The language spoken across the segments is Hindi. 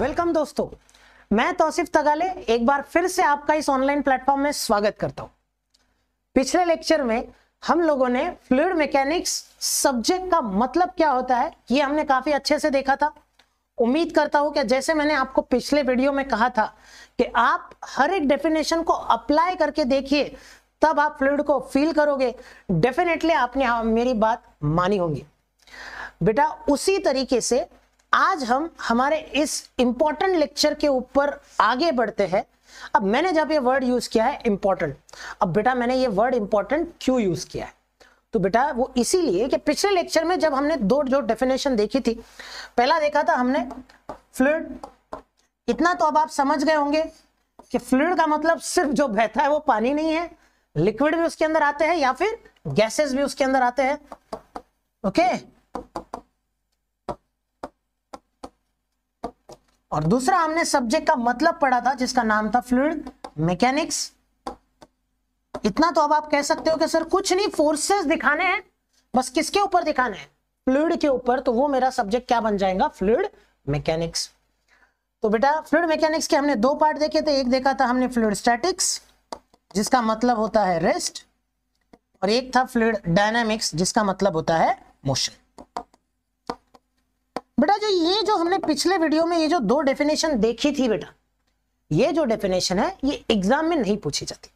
वेलकम दोस्तों मैं तौसिफ तगाले एक बार फिर से आपका इस ऑनलाइन प्लेटफॉर्म में स्वागत करता हूं पिछले लेक्चर में हम लोगों ने फ्लूड मैकेनिक्स सब्जेक्ट का मतलब क्या होता है ये हमने काफी अच्छे से देखा था उम्मीद करता हूं कि जैसे मैंने आपको पिछले वीडियो में कहा था कि आप हर एक डेफिनेशन को अप्लाई करके देखिए तब आप फ्लूड को फील करोगे डेफिनेटली आपने हाँ मेरी बात मानी होगी बेटा उसी तरीके से आज हम हमारे इस इंपॉर्टेंट लेक्चर के ऊपर आगे बढ़ते हैं अब मैंने जब ये वर्ड यूज किया है इंपॉर्टेंट अब बेटा मैंने ये वर्ड इंपॉर्टेंट क्यों यूज किया है तो बेटा वो इसीलिए कि पिछले लेक्चर में जब हमने दो जो डेफिनेशन देखी थी पहला देखा था हमने फ्लूड इतना तो अब आप समझ गए होंगे कि फ्लूड का मतलब सिर्फ जो बहता है वो पानी नहीं है लिक्विड भी उसके अंदर आते हैं या फिर गैसेस भी उसके अंदर आते हैं ओके और दूसरा हमने सब्जेक्ट का मतलब पढ़ा था जिसका नाम था फ्लूड मैकेनिक्स इतना तो अब आप कह सकते हो कि सर कुछ नहीं फोर्सेस दिखाने हैं बस किसके ऊपर दिखाने हैं फ्लूड के ऊपर तो वो मेरा सब्जेक्ट क्या बन जाएगा फ्लूड मैकेनिक्स तो बेटा फ्लूड मैकेनिक्स के हमने दो पार्ट देखे थे एक देखा था हमने फ्लूड स्टैटिक्स जिसका मतलब होता है रेस्ट और एक था फ्लूड डायनामिक्स जिसका मतलब होता है मोशन बेटा जो ये जो हमने पिछले वीडियो में ये जो दो डेफिनेशन देखी थी बेटा ये जो डेफिनेशन है ये एग्जाम में नहीं पूछी जाती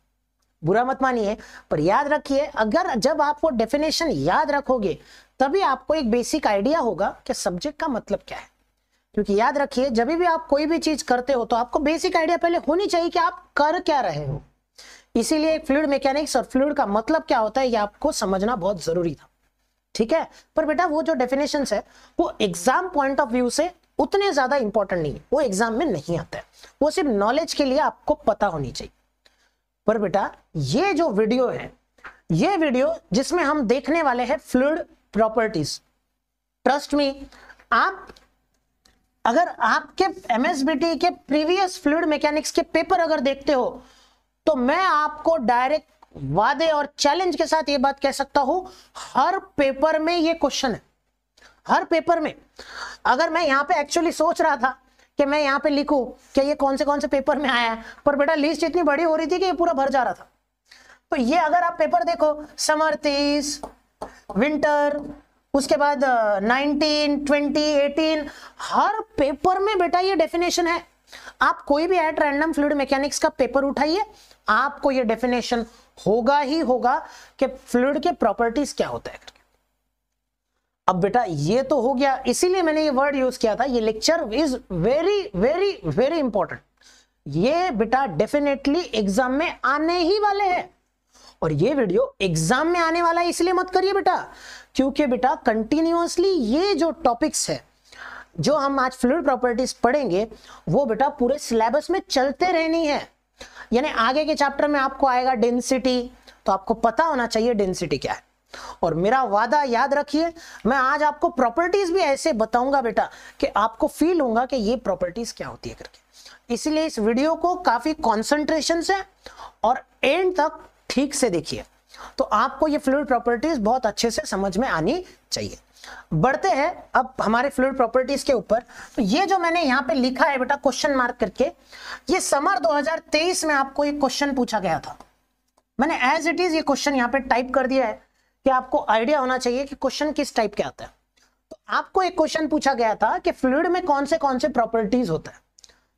बुरा मत मानिए पर याद रखिए अगर जब आप वो डेफिनेशन याद रखोगे तभी आपको एक बेसिक आइडिया होगा कि सब्जेक्ट का मतलब क्या है क्योंकि याद रखिए जब भी आप कोई भी चीज करते हो तो आपको बेसिक आइडिया पहले होनी चाहिए कि आप कर क्या रहे हो इसीलिए फ्लूड मैकेनिक्स और फ्लूड का मतलब क्या होता है ये आपको समझना बहुत जरूरी था ठीक है पर बेटा वो जो डेफिनेशन है वो एग्जाम पॉइंट ऑफ व्यू से उतने ज्यादा इंपॉर्टेंट नहीं है वो एग्जाम में नहीं आता है वो सिर्फ नॉलेज के लिए आपको पता होनी चाहिए पर बेटा ये जो वीडियो है ये वीडियो जिसमें हम देखने वाले हैं फ्लूड प्रॉपर्टीज ट्रस्ट मी आप अगर आपके एमएसबीटी के प्रीवियस फ्लूड मैकेनिक्स के पेपर अगर देखते हो तो मैं आपको डायरेक्ट वादे और चैलेंज के साथ ये बात कह सकता हूं हर पेपर में ये क्वेश्चन है हर पेपर में अगर मैं यहाँ पे एक्चुअली सोच रहा था कि मैं यहाँ पे लिखूं कि ये कौन से कौन से पेपर में आया है पर बेटा लिस्ट इतनी बड़ी हो रही थी कि ये पूरा भर जा रहा था तो ये अगर आप पेपर देखो समर तीस विंटर उसके बाद नाइनटीन ट्वेंटी एटीन हर पेपर में बेटा ये डेफिनेशन है आप कोई भी एट रैंडम फ्लूड मैकेनिक्स का पेपर उठाइए आपको ये डेफिनेशन होगा ही होगा कि फ्लूड के प्रॉपर्टीज क्या होता है अब बेटा ये तो हो गया इसीलिए मैंने ये वर्ड यूज किया था ये lecture is very very very important ये बेटा डेफिनेटली एग्जाम में आने ही वाले हैं और ये वीडियो एग्जाम में आने वाला है इसलिए मत करिए बेटा क्योंकि बेटा कंटिन्यूसली ये जो टॉपिक्स है जो हम आज फ्लूड प्रॉपर्टीज पढ़ेंगे वो बेटा पूरे सिलेबस में चलते रहनी है यानी आगे के चैप्टर में आपको आएगा डेंसिटी तो आपको पता होना चाहिए डेंसिटी क्या है और मेरा वादा याद रखिए मैं आज आपको प्रॉपर्टीज भी ऐसे बताऊंगा बेटा कि आपको फील होगा कि ये प्रॉपर्टीज क्या होती है करके इसलिए इस वीडियो को काफी कॉन्सेंट्रेशन से और एंड तक ठीक से देखिए तो आपको ये फ्लूड प्रॉपर्टीज बहुत अच्छे से समझ में आनी चाहिए बढ़ते हैं अब हमारे फ्लूड प्रॉपर्टीज के ऊपर तो ये जो मैंने यहाँ पे लिखा है बेटा क्वेश्चन मार्क करके ये समर 2023 में आपको एक क्वेश्चन पूछा गया था मैंने एज इट इज ये क्वेश्चन यहाँ पे टाइप कर दिया है कि आपको आइडिया होना चाहिए कि क्वेश्चन किस टाइप के आता है तो आपको एक क्वेश्चन पूछा गया था कि फ्लूड में कौन से कौन से प्रॉपर्टीज होता है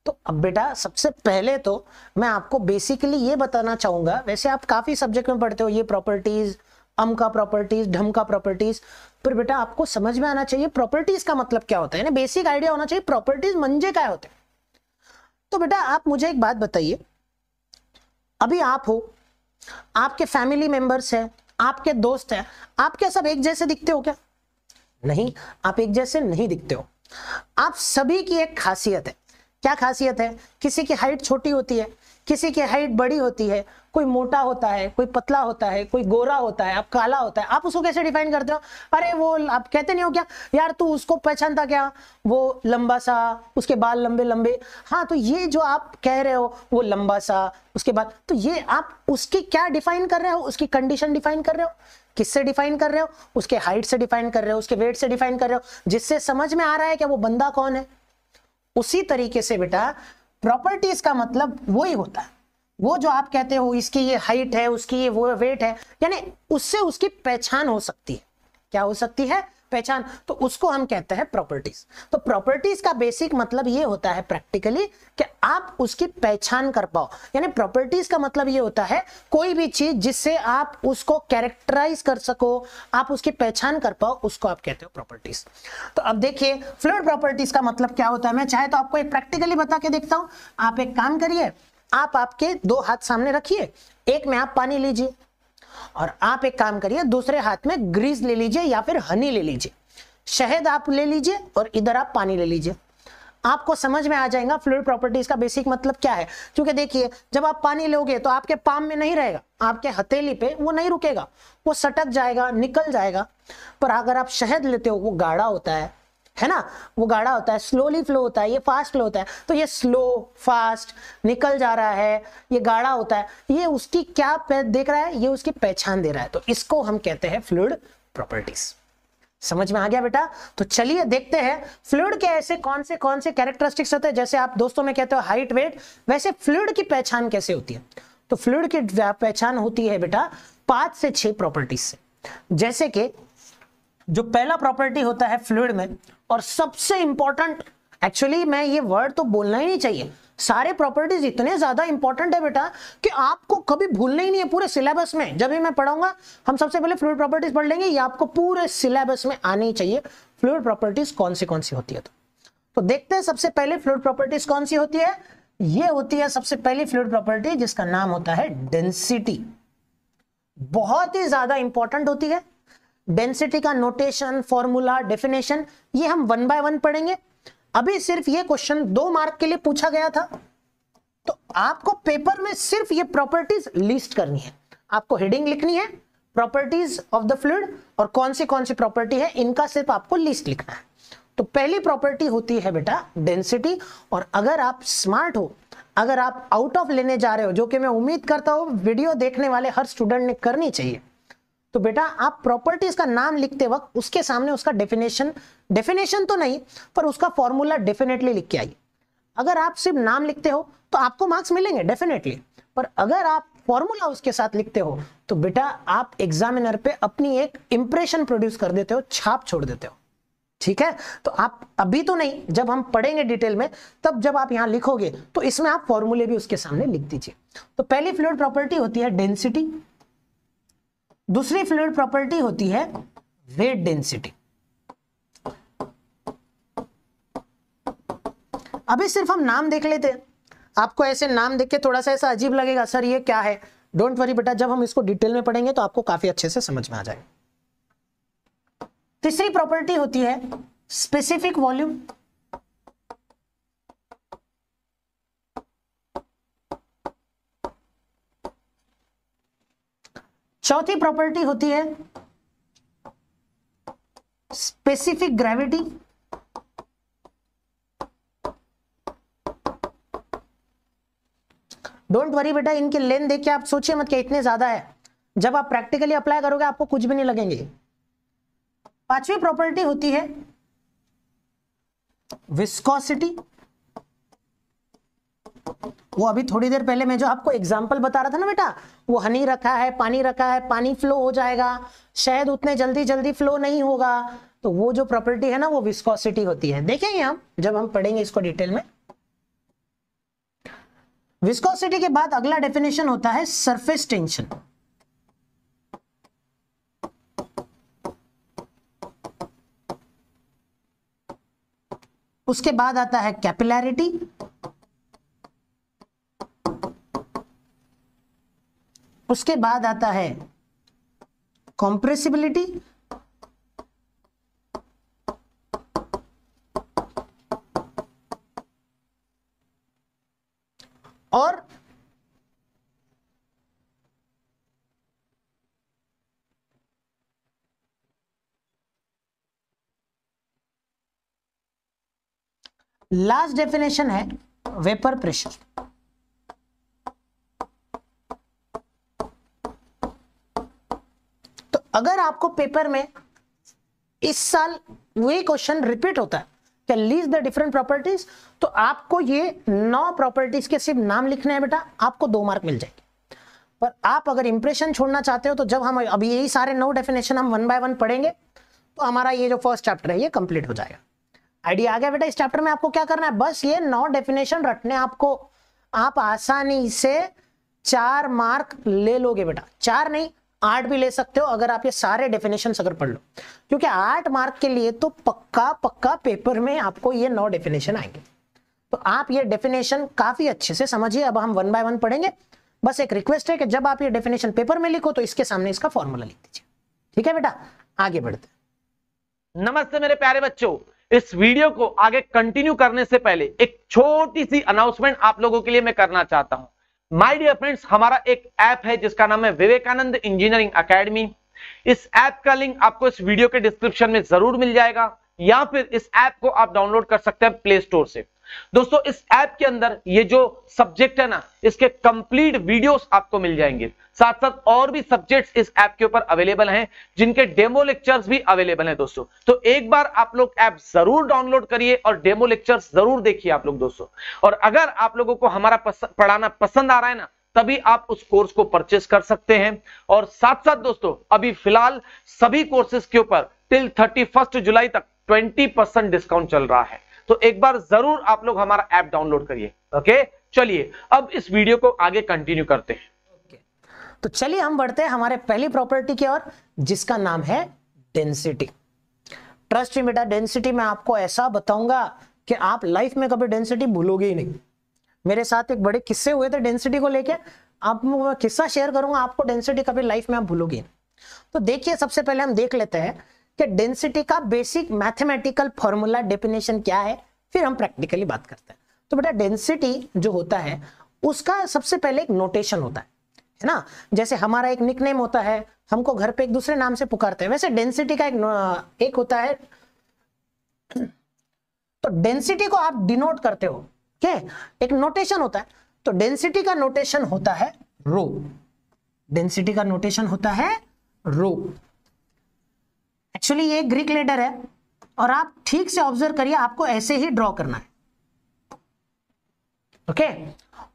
तो अब बेटा सबसे पहले तो मैं आपको बेसिकली ये बताना चाहूंगा वैसे आप काफी सब्जेक्ट में पढ़ते हो ये प्रॉपर्टीज अम का प्रॉपर्टीज ढम का प्रॉपर्टीज पर बेटा आपको समझ में आना चाहिए प्रॉपर्टीज का मतलब क्या होता है ना बेसिक आइडिया होना चाहिए प्रॉपर्टीज मंजे काय होते हैं तो बेटा आप मुझे एक बात बताइए अभी आप हो आपके फैमिली मेंबर्स हैं आपके दोस्त हैं आप क्या सब एक जैसे दिखते हो क्या नहीं आप एक जैसे नहीं दिखते हो आप सभी की एक खासियत है क्या खासियत है किसी की हाइट छोटी होती है किसी की हाइट बड़ी होती है कोई मोटा होता है कोई पतला होता है कोई गोरा होता है आप काला होता है आप उसको कैसे डिफाइन करते हो अरे वो आप कहते नहीं हो क्या यार तू उसको पहचानता क्या वो लंबा सा उसके बाल लंबे लंबे हाँ तो ये जो आप कह रहे हो वो लंबा सा उसके बाद तो ये आप उसकी क्या डिफाइन कर रहे हो उसकी कंडीशन डिफाइन कर रहे हो किससे डिफाइन कर रहे हो उसके हाइट से डिफाइन कर रहे हो उसके वेट से डिफाइन कर रहे हो जिससे समझ में आ रहा है कि वो बंदा कौन है उसी तरीके से बेटा प्रॉपर्टीज का मतलब वही होता है वो जो आप कहते हो इसकी ये हाइट है उसकी ये वो वेट है यानी उससे उसकी पहचान हो सकती है क्या हो सकती है पहचान तो उसको हम कहते हैं प्रॉपर्टीज तो प्रॉपर्टीज का बेसिक मतलब ये होता है प्रैक्टिकली कि आप उसकी पहचान कर पाओ यानी प्रॉपर्टीज का मतलब ये होता है कोई भी चीज जिससे आप उसको कैरेक्टराइज कर सको आप उसकी पहचान कर पाओ उसको आप कहते हो प्रॉपर्टीज तो अब देखिए फ्लूड प्रॉपर्टीज का मतलब क्या होता है मैं चाहे तो आपको एक प्रैक्टिकली बता के देखता हूं आप एक काम करिए आप आपके दो हाथ सामने रखिए एक में आप पानी लीजिए और आप एक काम करिए दूसरे हाथ में ग्रीस ले लीजिए या फिर हनी ले लीजिए शहद आप ले लीजिए और इधर आप पानी ले लीजिए आपको समझ में आ जाएगा फ्लूड प्रॉपर्टीज का बेसिक मतलब क्या है क्योंकि देखिए जब आप पानी लोगे तो आपके पाम में नहीं रहेगा आपके हथेली पे वो नहीं रुकेगा वो सटक जाएगा निकल जाएगा पर अगर आप शहद लेते हो वो गाढ़ा होता है है ना वो गाढ़ा होता है स्लोली फ्लो होता है ये फास्ट फ्लो होता है तो ये स्लो फास्ट निकल जा रहा है ये गाढ़ा होता है ये उसकी क्या देख रहा है ये उसकी पहचान दे रहा है तो इसको हम कहते हैं फ्लूड प्रॉपर्टीज समझ में आ गया बेटा तो चलिए देखते हैं फ्लूड के ऐसे कौन से कौन से कैरेक्टरिस्टिक्स होते हैं जैसे आप दोस्तों में कहते हो हाइट वेट वैसे फ्लूड की पहचान कैसे होती है तो फ्लूड की पहचान होती है बेटा पांच से छह प्रॉपर्टीज से जैसे कि जो पहला प्रॉपर्टी होता है फ्लूड में और सबसे इंपॉर्टेंट एक्चुअली मैं ये वर्ड तो बोलना ही नहीं चाहिए सारे प्रॉपर्टीज इतने ज्यादा इंपॉर्टेंट है बेटा कि आपको कभी भूलना ही नहीं है पूरे सिलेबस में जब भी मैं पढ़ाऊंगा हम सबसे पहले फ्लूड प्रॉपर्टीज पढ़ लेंगे ये आपको पूरे सिलेबस में आनी चाहिए फ्लूड प्रॉपर्टीज कौन सी कौन सी होती है तो, तो देखते हैं सबसे पहले फ्लूड प्रॉपर्टीज कौन सी होती है ये होती है सबसे पहली फ्लूड प्रॉपर्टी जिसका नाम होता है डेंसिटी बहुत ही ज्यादा इंपॉर्टेंट होती है डेंसिटी का नोटेशन फॉर्मूला डेफिनेशन ये हम वन बाय वन पढ़ेंगे अभी सिर्फ ये क्वेश्चन दो मार्क के लिए पूछा गया था तो आपको पेपर में सिर्फ ये प्रॉपर्टीज लिस्ट करनी है आपको हेडिंग लिखनी है प्रॉपर्टीज ऑफ द फ्लूड और कौन सी कौन सी प्रॉपर्टी है इनका सिर्फ आपको लिस्ट लिखना है तो पहली प्रॉपर्टी होती है बेटा डेंसिटी और अगर आप स्मार्ट हो अगर आप आउट ऑफ लेने जा रहे हो जो कि मैं उम्मीद करता हूं वीडियो देखने वाले हर स्टूडेंट ने करनी चाहिए तो बेटा आप प्रॉपर्टीज का नाम लिखते वक्त उसके सामने उसका डेफिनेशन डेफिनेशन तो नहीं पर उसका फॉर्मूला डेफिनेटली लिख के आइए अगर आप सिर्फ नाम लिखते हो तो आपको मार्क्स मिलेंगे डेफिनेटली पर अगर आप फॉर्मूला उसके साथ लिखते हो तो बेटा आप एग्जामिनर पे अपनी एक इंप्रेशन प्रोड्यूस कर देते हो छाप छोड़ देते हो ठीक है तो आप अभी तो नहीं जब हम पढ़ेंगे डिटेल में तब जब आप यहां लिखोगे तो इसमें आप फॉर्मूले भी उसके सामने लिख दीजिए तो पहली फ्लूड प्रॉपर्टी होती है डेंसिटी दूसरी फ्लूड प्रॉपर्टी होती है वेट डेंसिटी अभी सिर्फ हम नाम देख लेते हैं आपको ऐसे नाम देख के थोड़ा सा ऐसा अजीब लगेगा सर ये क्या है डोंट वरी बेटा जब हम इसको डिटेल में पढ़ेंगे तो आपको काफी अच्छे से समझ में आ जाएगा तीसरी प्रॉपर्टी होती है स्पेसिफिक वॉल्यूम चौथी प्रॉपर्टी होती है स्पेसिफिक ग्रेविटी डोंट वरी बेटा इनके लेन देख के आप सोचिए मत कि इतने ज्यादा है जब आप प्रैक्टिकली अप्लाई करोगे आपको कुछ भी नहीं लगेंगे पांचवी प्रॉपर्टी होती है विस्कोसिटी वो अभी थोड़ी देर पहले मैं जो आपको एग्जाम्पल बता रहा था ना बेटा वो हनी रखा है पानी रखा है पानी फ्लो हो जाएगा शायद उतने जल्दी जल्दी फ्लो नहीं होगा तो वो जो प्रॉपर्टी है ना वो विस्कोसिटी होती है देखेंगे हम जब हम पढ़ेंगे इसको डिटेल में विस्कोसिटी के बाद अगला डेफिनेशन होता है सरफेस टेंशन उसके बाद आता है कैपिलैरिटी उसके बाद आता है कॉम्प्रेसिबिलिटी और लास्ट डेफिनेशन है वेपर प्रेशर अगर आपको पेपर में इस साल वही क्वेश्चन रिपीट होता है क्या लीज द डिफरेंट प्रॉपर्टीज तो आपको ये नौ प्रॉपर्टीज के सिर्फ नाम लिखने हैं बेटा आपको दो मार्क मिल जाएंगे पर आप अगर इंप्रेशन छोड़ना चाहते हो तो जब हम अभी यही सारे नौ डेफिनेशन हम वन बाय वन पढ़ेंगे तो हमारा ये जो फर्स्ट चैप्टर है ये कंप्लीट हो जाएगा आइडिया आ गया बेटा इस चैप्टर में आपको क्या करना है बस ये नौ डेफिनेशन रटने आपको आप आसानी से चार मार्क ले लोगे बेटा चार नहीं आठ भी ले सकते हो अगर आप ये सारे डेफिनेशन अगर पढ़ लो क्योंकि आठ मार्क के लिए तो पक्का पक्का पेपर में आपको ये नौ डेफिनेशन आएंगे तो आप ये डेफिनेशन काफी अच्छे से समझिए अब हम वन बाय वन पढ़ेंगे बस एक रिक्वेस्ट है कि जब आप ये डेफिनेशन पेपर में लिखो तो इसके सामने इसका फॉर्मूला लिख दीजिए ठीक है बेटा आगे बढ़ते नमस्ते मेरे प्यारे बच्चों इस वीडियो को आगे कंटिन्यू करने से पहले एक छोटी सी अनाउंसमेंट आप लोगों के लिए मैं करना चाहता हूं माय डियर फ्रेंड्स हमारा एक ऐप है जिसका नाम है विवेकानंद इंजीनियरिंग अकेडमी इस ऐप का लिंक आपको इस वीडियो के डिस्क्रिप्शन में जरूर मिल जाएगा या फिर इस ऐप को आप डाउनलोड कर सकते हैं प्ले स्टोर से दोस्तों इस ऐप के अंदर ये जो सब्जेक्ट है ना इसके कंप्लीट वीडियोस आपको मिल जाएंगे साथ साथ और भी सब्जेक्ट्स इस ऐप के ऊपर अवेलेबल हैं जिनके डेमो लेक्चर्स भी अवेलेबल हैं दोस्तों तो एक बार आप लोग ऐप जरूर डाउनलोड करिए और डेमो लेक्चर्स जरूर देखिए आप लोग दोस्तों और अगर आप लोगों को हमारा पस, पढ़ाना पसंद आ रहा है ना तभी आप उस कोर्स को परचेस कर सकते हैं और साथ साथ दोस्तों अभी फिलहाल सभी कोर्सेज के ऊपर टिल थर्टी जुलाई तक ट्वेंटी डिस्काउंट चल रहा है तो एक बार जरूर आप लोग हमारा ऐप डाउनलोड करिए ओके चलिए अब इस वीडियो को आगे कंटिन्यू करते हैं तो चलिए हम बढ़ते हैं हमारे पहली प्रॉपर्टी की ओर जिसका नाम है डेंसिटी ट्रस्ट बेटा डेंसिटी में आपको ऐसा बताऊंगा कि आप लाइफ में कभी डेंसिटी भूलोगे ही नहीं मेरे साथ एक बड़े किस्से हुए थे डेंसिटी को लेके आप किस्सा शेयर करूंगा आपको डेंसिटी कभी लाइफ में आप भूलोगे तो देखिए सबसे पहले हम देख लेते हैं कि डेंसिटी का बेसिक मैथमेटिकल फॉर्मूला डेफिनेशन क्या है फिर हम प्रैक्टिकली बात करते हैं तो बेटा डेंसिटी जो होता है उसका सबसे पहले एक नोटेशन होता है है ना जैसे हमारा एक निकनेम होता है हमको घर पे एक दूसरे नाम से पुकारते हैं वैसे डेंसिटी का एक एक होता है तो डेंसिटी को आप डिनोट करते हो क्या एक नोटेशन होता है तो डेंसिटी का नोटेशन होता है रो डेंसिटी का नोटेशन होता है रो एक्चुअली ये ग्रीक लेटर है और आप ठीक से ऑब्जर्व करिए आपको ऐसे ही ड्रॉ करना है ओके okay?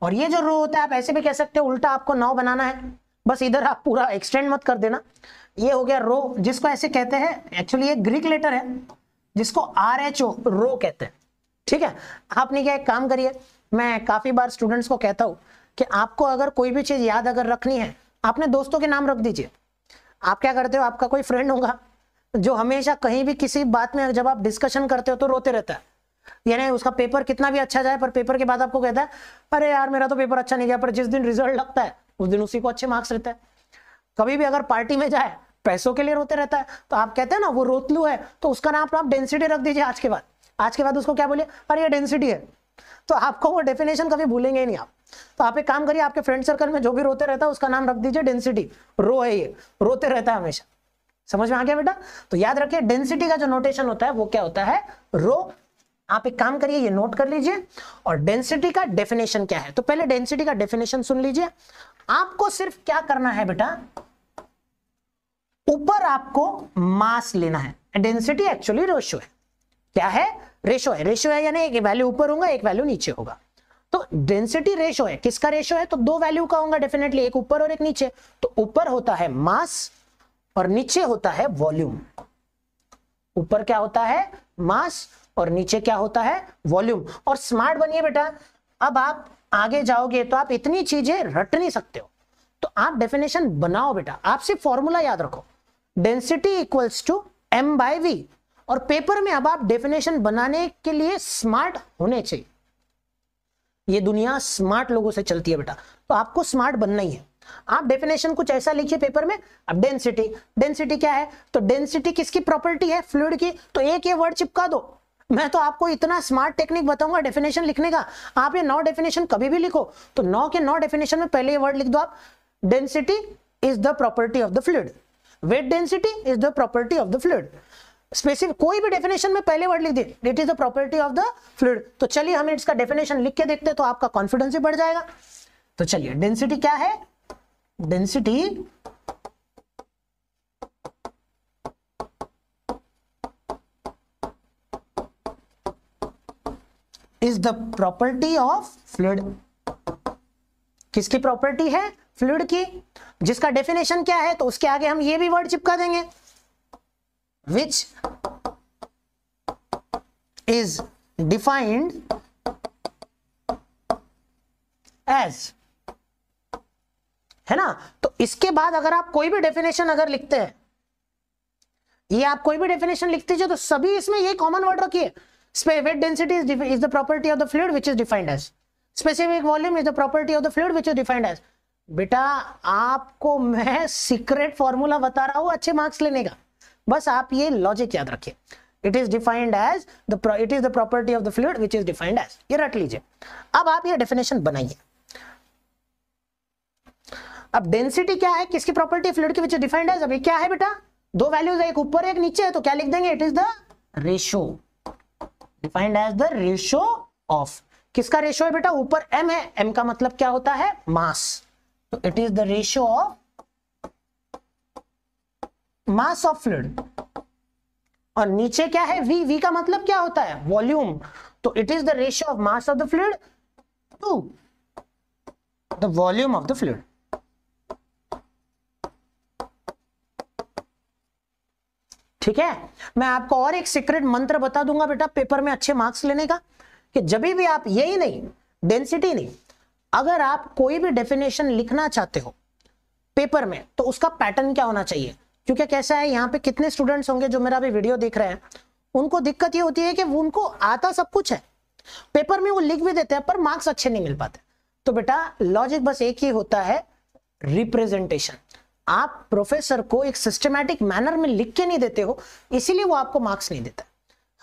और ये जो रो होता है आप ऐसे भी कह सकते हो उल्टा आपको नौ बनाना है बस इधर आप पूरा एक्सटेंड मत कर देना ये हो गया रो जिसको ऐसे कहते हैं एक्चुअली ये ग्रीक लेटर है जिसको आर एच ओ रो कहते हैं ठीक है आपने क्या एक काम करिए मैं काफी बार स्टूडेंट्स को कहता हूं कि आपको अगर कोई भी चीज याद अगर रखनी है आपने दोस्तों के नाम रख दीजिए आप क्या करते हो आपका कोई फ्रेंड होगा जो हमेशा कहीं भी किसी बात में जब आप डिस्कशन करते हो तो रोते रहता है यानी उसका पेपर कितना भी अच्छा जाए पर पेपर के बाद आपको कहता है अरे यार मेरा तो पेपर अच्छा नहीं गया पर जिस दिन रिजल्ट लगता है उस दिन उसी को अच्छे मार्क्स रहता है कभी भी अगर पार्टी में जाए पैसों के लिए रोते रहता है तो आप कहते हैं ना वो रोतलू है तो उसका नाम आप डेंसिटी रख दीजिए आज के बाद आज के बाद उसको क्या बोलिए अरे ये डेंसिटी है तो आपको वो डेफिनेशन कभी भूलेंगे ही नहीं आप तो आप एक काम करिए आपके फ्रेंड सर्कल में जो भी रोते रहता है उसका नाम रख दीजिए डेंसिटी रो है ये रोते रहता है हमेशा समझ में आ गया बेटा तो याद रखिए डेंसिटी का जो नोटेशन होता है वो क्या होता है रो आप एक काम करिए ये नोट कर लीजिए और डेंसिटी का डेफिनेशन क्या है तो पहले डेंसिटी का डेफिनेशन सुन लीजिए आपको सिर्फ क्या करना है बेटा ऊपर आपको मास लेना है डेंसिटी एक्चुअली रेशो है क्या है रेशो है रेशो है यानी एक वैल्यू ऊपर होगा एक वैल्यू नीचे होगा तो डेंसिटी रेशो है किसका रेशो है तो दो वैल्यू का होगा डेफिनेटली एक ऊपर और एक नीचे तो ऊपर होता है मास और नीचे होता है वॉल्यूम ऊपर क्या होता है मास और नीचे क्या होता है वॉल्यूम और स्मार्ट बनिए बेटा अब आप आगे जाओगे तो आप इतनी चीजें रट नहीं सकते हो तो आप डेफिनेशन बनाओ बेटा आप सिर्फ फॉर्मूला याद रखो density equals to m by v और पेपर में अब आप डेफिनेशन बनाने के लिए स्मार्ट होने चाहिए ये दुनिया स्मार्ट लोगों से चलती है बेटा तो आपको स्मार्ट बनना ही है आप डेफिनेशन कुछ ऐसा लिखिए पेपर में अब डेंसिटी डेंसिटी क्या है तो डेंसिटी किसकी प्रॉपर्टी है फ्लूड की तो एक ये वर्ड चिपका दो मैं तो आपको इतना स्मार्ट टेक्निक बताऊंगा डेफिनेशन लिखने का आप ये नौ डेफिनेशन कभी भी लिखो तो नौ के नौ डेफिनेशन में पहले ये वर्ड लिख दो आप density is the property of the fluid weight density is the property of the fluid specific कोई भी डेफिनेशन में पहले वर्ड लिख दिए it is the property of the fluid तो चलिए हमें इसका डेफिनेशन लिख के देखते हैं तो आपका कॉन्फिडेंस भी बढ़ जाएगा तो चलिए डेंसिटी क्या है density is the property of fluid किसकी प्रॉपर्टी है फ्लूड की जिसका डेफिनेशन क्या है तो उसके आगे हम ये भी वर्ड चिपका देंगे विच इज डिफाइंड एज है ना तो इसके बाद अगर आप कोई भी डेफिनेशन अगर लिखते हैं ये आप कोई भी डेफिनेशन लिखते जो तो सभी इसमें ये कॉमन वर्ड रखिए weight density is the property of the fluid which is defined as specific volume is the property of the fluid which is defined as बेटा आपको मैं सीक्रेट फॉर्मूला बता रहा हूं अच्छे मार्क्स लेने का बस आप ये लॉजिक याद रखिए it is defined as the it is the property of the fluid which is defined as ये रट लीजिए अब आप ये डेफिनेशन बनाइए अब डेंसिटी क्या है किसकी प्रॉपर्टी फ्लूड के विच डिफाइंड है अभी क्या है बेटा दो वैल्यूज एक ऊपर एक नीचे है तो क्या लिख देंगे it is the ratio defined as the ratio of किसका रेशो है बेटा ऊपर एम है एम का मतलब क्या होता है मास तो it is the ratio of mass of fluid और नीचे क्या है वी वी का मतलब क्या होता है वॉल्यूम तो it is the ratio of mass of the fluid to the volume of the fluid ठीक है मैं आपको और एक सीक्रेट मंत्र बता दूंगा बेटा पेपर में अच्छे मार्क्स लेने का कि जब भी आप यही नहीं डेंसिटी नहीं अगर आप कोई भी डेफिनेशन लिखना चाहते हो पेपर में तो उसका पैटर्न क्या होना चाहिए क्योंकि कैसा है यहाँ पे कितने स्टूडेंट्स होंगे जो मेरा अभी वीडियो देख रहे हैं उनको दिक्कत ये होती है कि उनको आता सब कुछ है पेपर में वो लिख भी देते हैं पर मार्क्स अच्छे नहीं मिल पाते तो बेटा लॉजिक बस एक ही होता है रिप्रेजेंटेशन आप प्रोफेसर को एक सिस्टमैटिक मैनर में लिख के नहीं देते हो इसीलिए वो आपको मार्क्स नहीं देता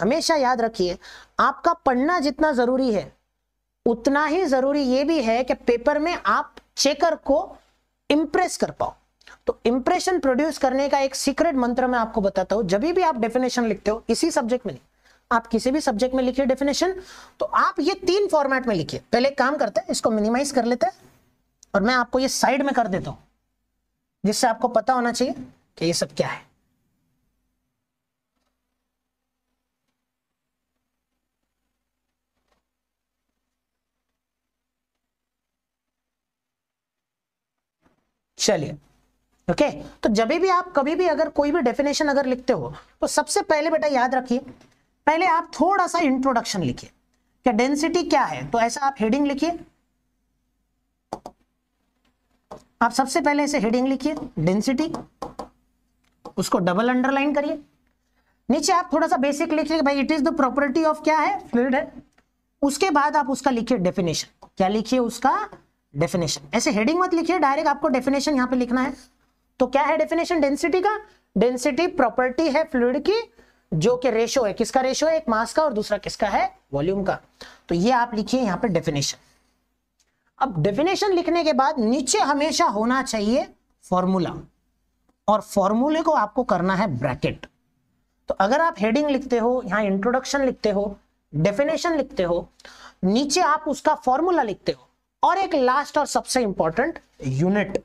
हमेशा याद रखिए आपका पढ़ना जितना जरूरी है उतना ही जरूरी ये भी है कि पेपर में आप चेकर को इंप्रेस कर पाओ तो इंप्रेशन प्रोड्यूस करने का एक सीक्रेट मंत्र मैं आपको बताता हूं जब भी आप डेफिनेशन लिखते हो इसी सब्जेक्ट में नहीं आप किसी भी सब्जेक्ट में लिखिए डेफिनेशन तो आप ये तीन फॉर्मेट में लिखिए पहले काम करते हैं इसको मिनिमाइज कर लेते हैं और मैं आपको ये साइड में कर देता हूं जिससे आपको पता होना चाहिए कि ये सब क्या है चलिए ओके okay? तो जब भी आप कभी भी अगर कोई भी डेफिनेशन अगर लिखते हो तो सबसे पहले बेटा याद रखिए पहले आप थोड़ा सा इंट्रोडक्शन लिखिए कि डेंसिटी क्या है तो ऐसा आप हेडिंग लिखिए आप सबसे पहले इसे हेडिंग लिखिए डेंसिटी उसको डबल अंडरलाइन करिए नीचे आप थोड़ा सा बेसिक लिखिए भाई it is the property of क्या है फ्लूड है उसके बाद आप उसका लिखिए डेफिनेशन क्या लिखिए उसका डेफिनेशन ऐसे हेडिंग मत लिखिए डायरेक्ट आपको डेफिनेशन यहां पे लिखना है तो क्या है डेफिनेशन डेंसिटी का डेंसिटी प्रॉपर्टी है फ्लूड की जो कि रेशो है किसका रेशो है एक मास का और दूसरा किसका है वॉल्यूम का तो ये आप लिखिए यहाँ पे डेफिनेशन अब डेफिनेशन लिखने के बाद नीचे हमेशा होना चाहिए फॉर्मूला और फॉर्मूले को आपको करना है ब्रैकेट तो अगर आप हेडिंग लिखते हो यहां इंट्रोडक्शन लिखते हो डेफिनेशन लिखते हो नीचे आप उसका फॉर्मूला लिखते हो और एक लास्ट और सबसे इंपॉर्टेंट यूनिट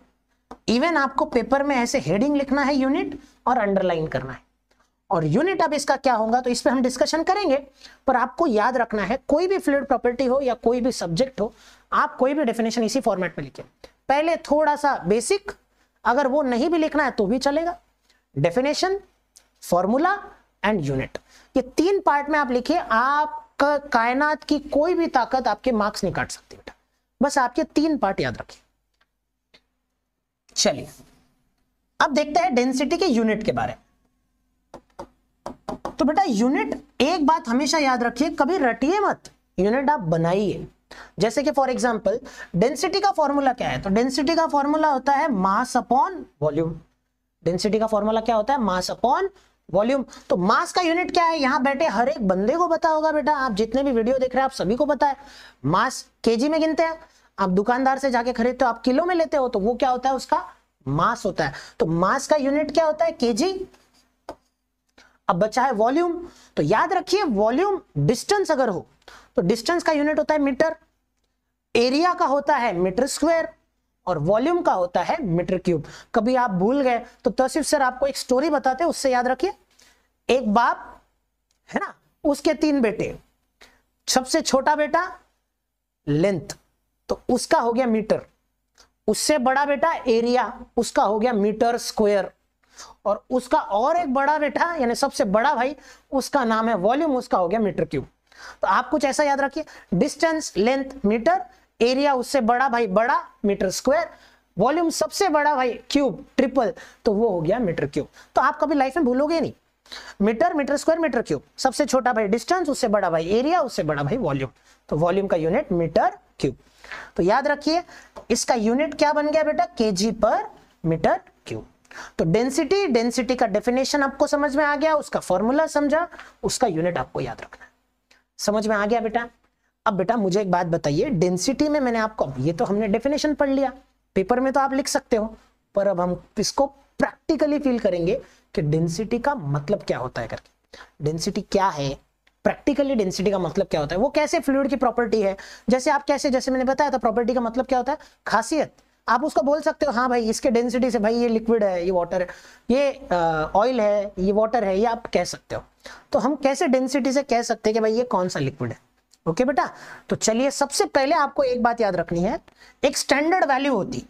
इवन आपको पेपर में ऐसे हेडिंग लिखना है यूनिट और अंडरलाइन करना है और यूनिट अब इसका क्या होगा तो इस पर हम डिस्कशन करेंगे पर आपको याद रखना है कोई भी फ्लूड प्रॉपर्टी हो या कोई भी सब्जेक्ट हो आप कोई भी डेफिनेशन इसी फॉर्मेट में लिखे पहले थोड़ा सा बेसिक अगर वो नहीं भी लिखना है तो भी चलेगा डेफिनेशन फॉर्मूला एंड यूनिट ये तीन पार्ट में आप लिखिए आपका कायनात की कोई भी ताकत आपके मार्क्स नहीं काट सकती बेटा बस आपके तीन पार्ट याद रखिए चलिए अब देखते हैं डेंसिटी के यूनिट के बारे में तो बेटा यूनिट एक बात हमेशा याद रखिए कभी रटिए मत यूनिट आप बनाइए जैसे कि फॉर एग्जाम्पल डेंसिटी का फॉर्मूला क्या है तो डेंसिटी का फॉर्मूला होता है मास अपॉन वॉल्यूम डेंसिटी का फॉर्मूला क्या होता है मास अपॉन वॉल्यूम तो मास का यूनिट क्या है यहाँ बैठे हर एक बंदे को पता होगा बेटा आप जितने भी वीडियो देख रहे हैं आप सभी को पता है मास के में गिनते हैं आप दुकानदार से जाके खरीदते हो आप किलो में लेते हो तो वो क्या होता है उसका मास होता है तो मास का यूनिट क्या होता है के अब बचा है वॉल्यूम तो याद रखिए वॉल्यूम डिस्टेंस अगर हो तो डिस्टेंस का यूनिट होता है मीटर एरिया का होता है मीटर स्क्वायर और वॉल्यूम का होता है मीटर क्यूब कभी आप भूल गए तो तसिफ सर आपको एक स्टोरी बताते उससे याद रखिए एक बाप है ना उसके तीन बेटे सबसे छोटा बेटा लेंथ तो उसका हो गया मीटर उससे बड़ा बेटा एरिया उसका हो गया मीटर स्क्वायर और उसका और एक बड़ा बेटा यानी सबसे बड़ा भाई उसका नाम है वॉल्यूम उसका हो गया मीटर क्यूब तो आप कुछ ऐसा याद रखिए डिस्टेंस लेंथ मीटर एरिया उससे बड़ा भाई बड़ा मीटर स्क्वायर वॉल्यूम सबसे बड़ा भाई क्यूब ट्रिपल तो वो हो गया मीटर क्यूब तो आप कभी लाइफ में भूलोगे नहीं meter meter square meter cube सबसे छोटा भाई डिस्टेंस उससे बड़ा भाई एरिया उससे बड़ा भाई वॉल्यूम तो वॉल्यूम का यूनिट मीटर क्यूब तो याद रखिए इसका यूनिट क्या बन गया बेटा के पर मीटर क्यूब तो डेंसिटी डेंसिटी का डेफिनेशन आपको समझ में आ गया उसका फॉर्मूला समझा उसका यूनिट आपको याद रखना समझ में आ गया बेटा अब बेटा मुझे एक बात बताइए डेंसिटी में मैंने आपको ये तो हमने डेफिनेशन पढ़ लिया पेपर में तो आप लिख सकते हो पर अब हम इसको प्रैक्टिकली फील करेंगे कि डेंसिटी का मतलब क्या होता है करके डेंसिटी क्या है प्रैक्टिकली डेंसिटी का मतलब क्या होता है वो कैसे फ्लूड की प्रॉपर्टी है जैसे आप कैसे जैसे मैंने बताया था प्रॉपर्टी का मतलब क्या होता है खासियत आप उसको बोल सकते हो हाँ भाई इसके डेंसिटी से भाई ये लिक्विड है ये वाटर है ये ऑयल है ये वाटर है ये आप कह सकते हो तो हम कैसे डेंसिटी से कह सकते हैं कि भाई ये कौन सा लिक्विड है ओके बेटा तो चलिए सबसे पहले आपको एक बात याद रखनी है एक स्टैंडर्ड वैल्यू होती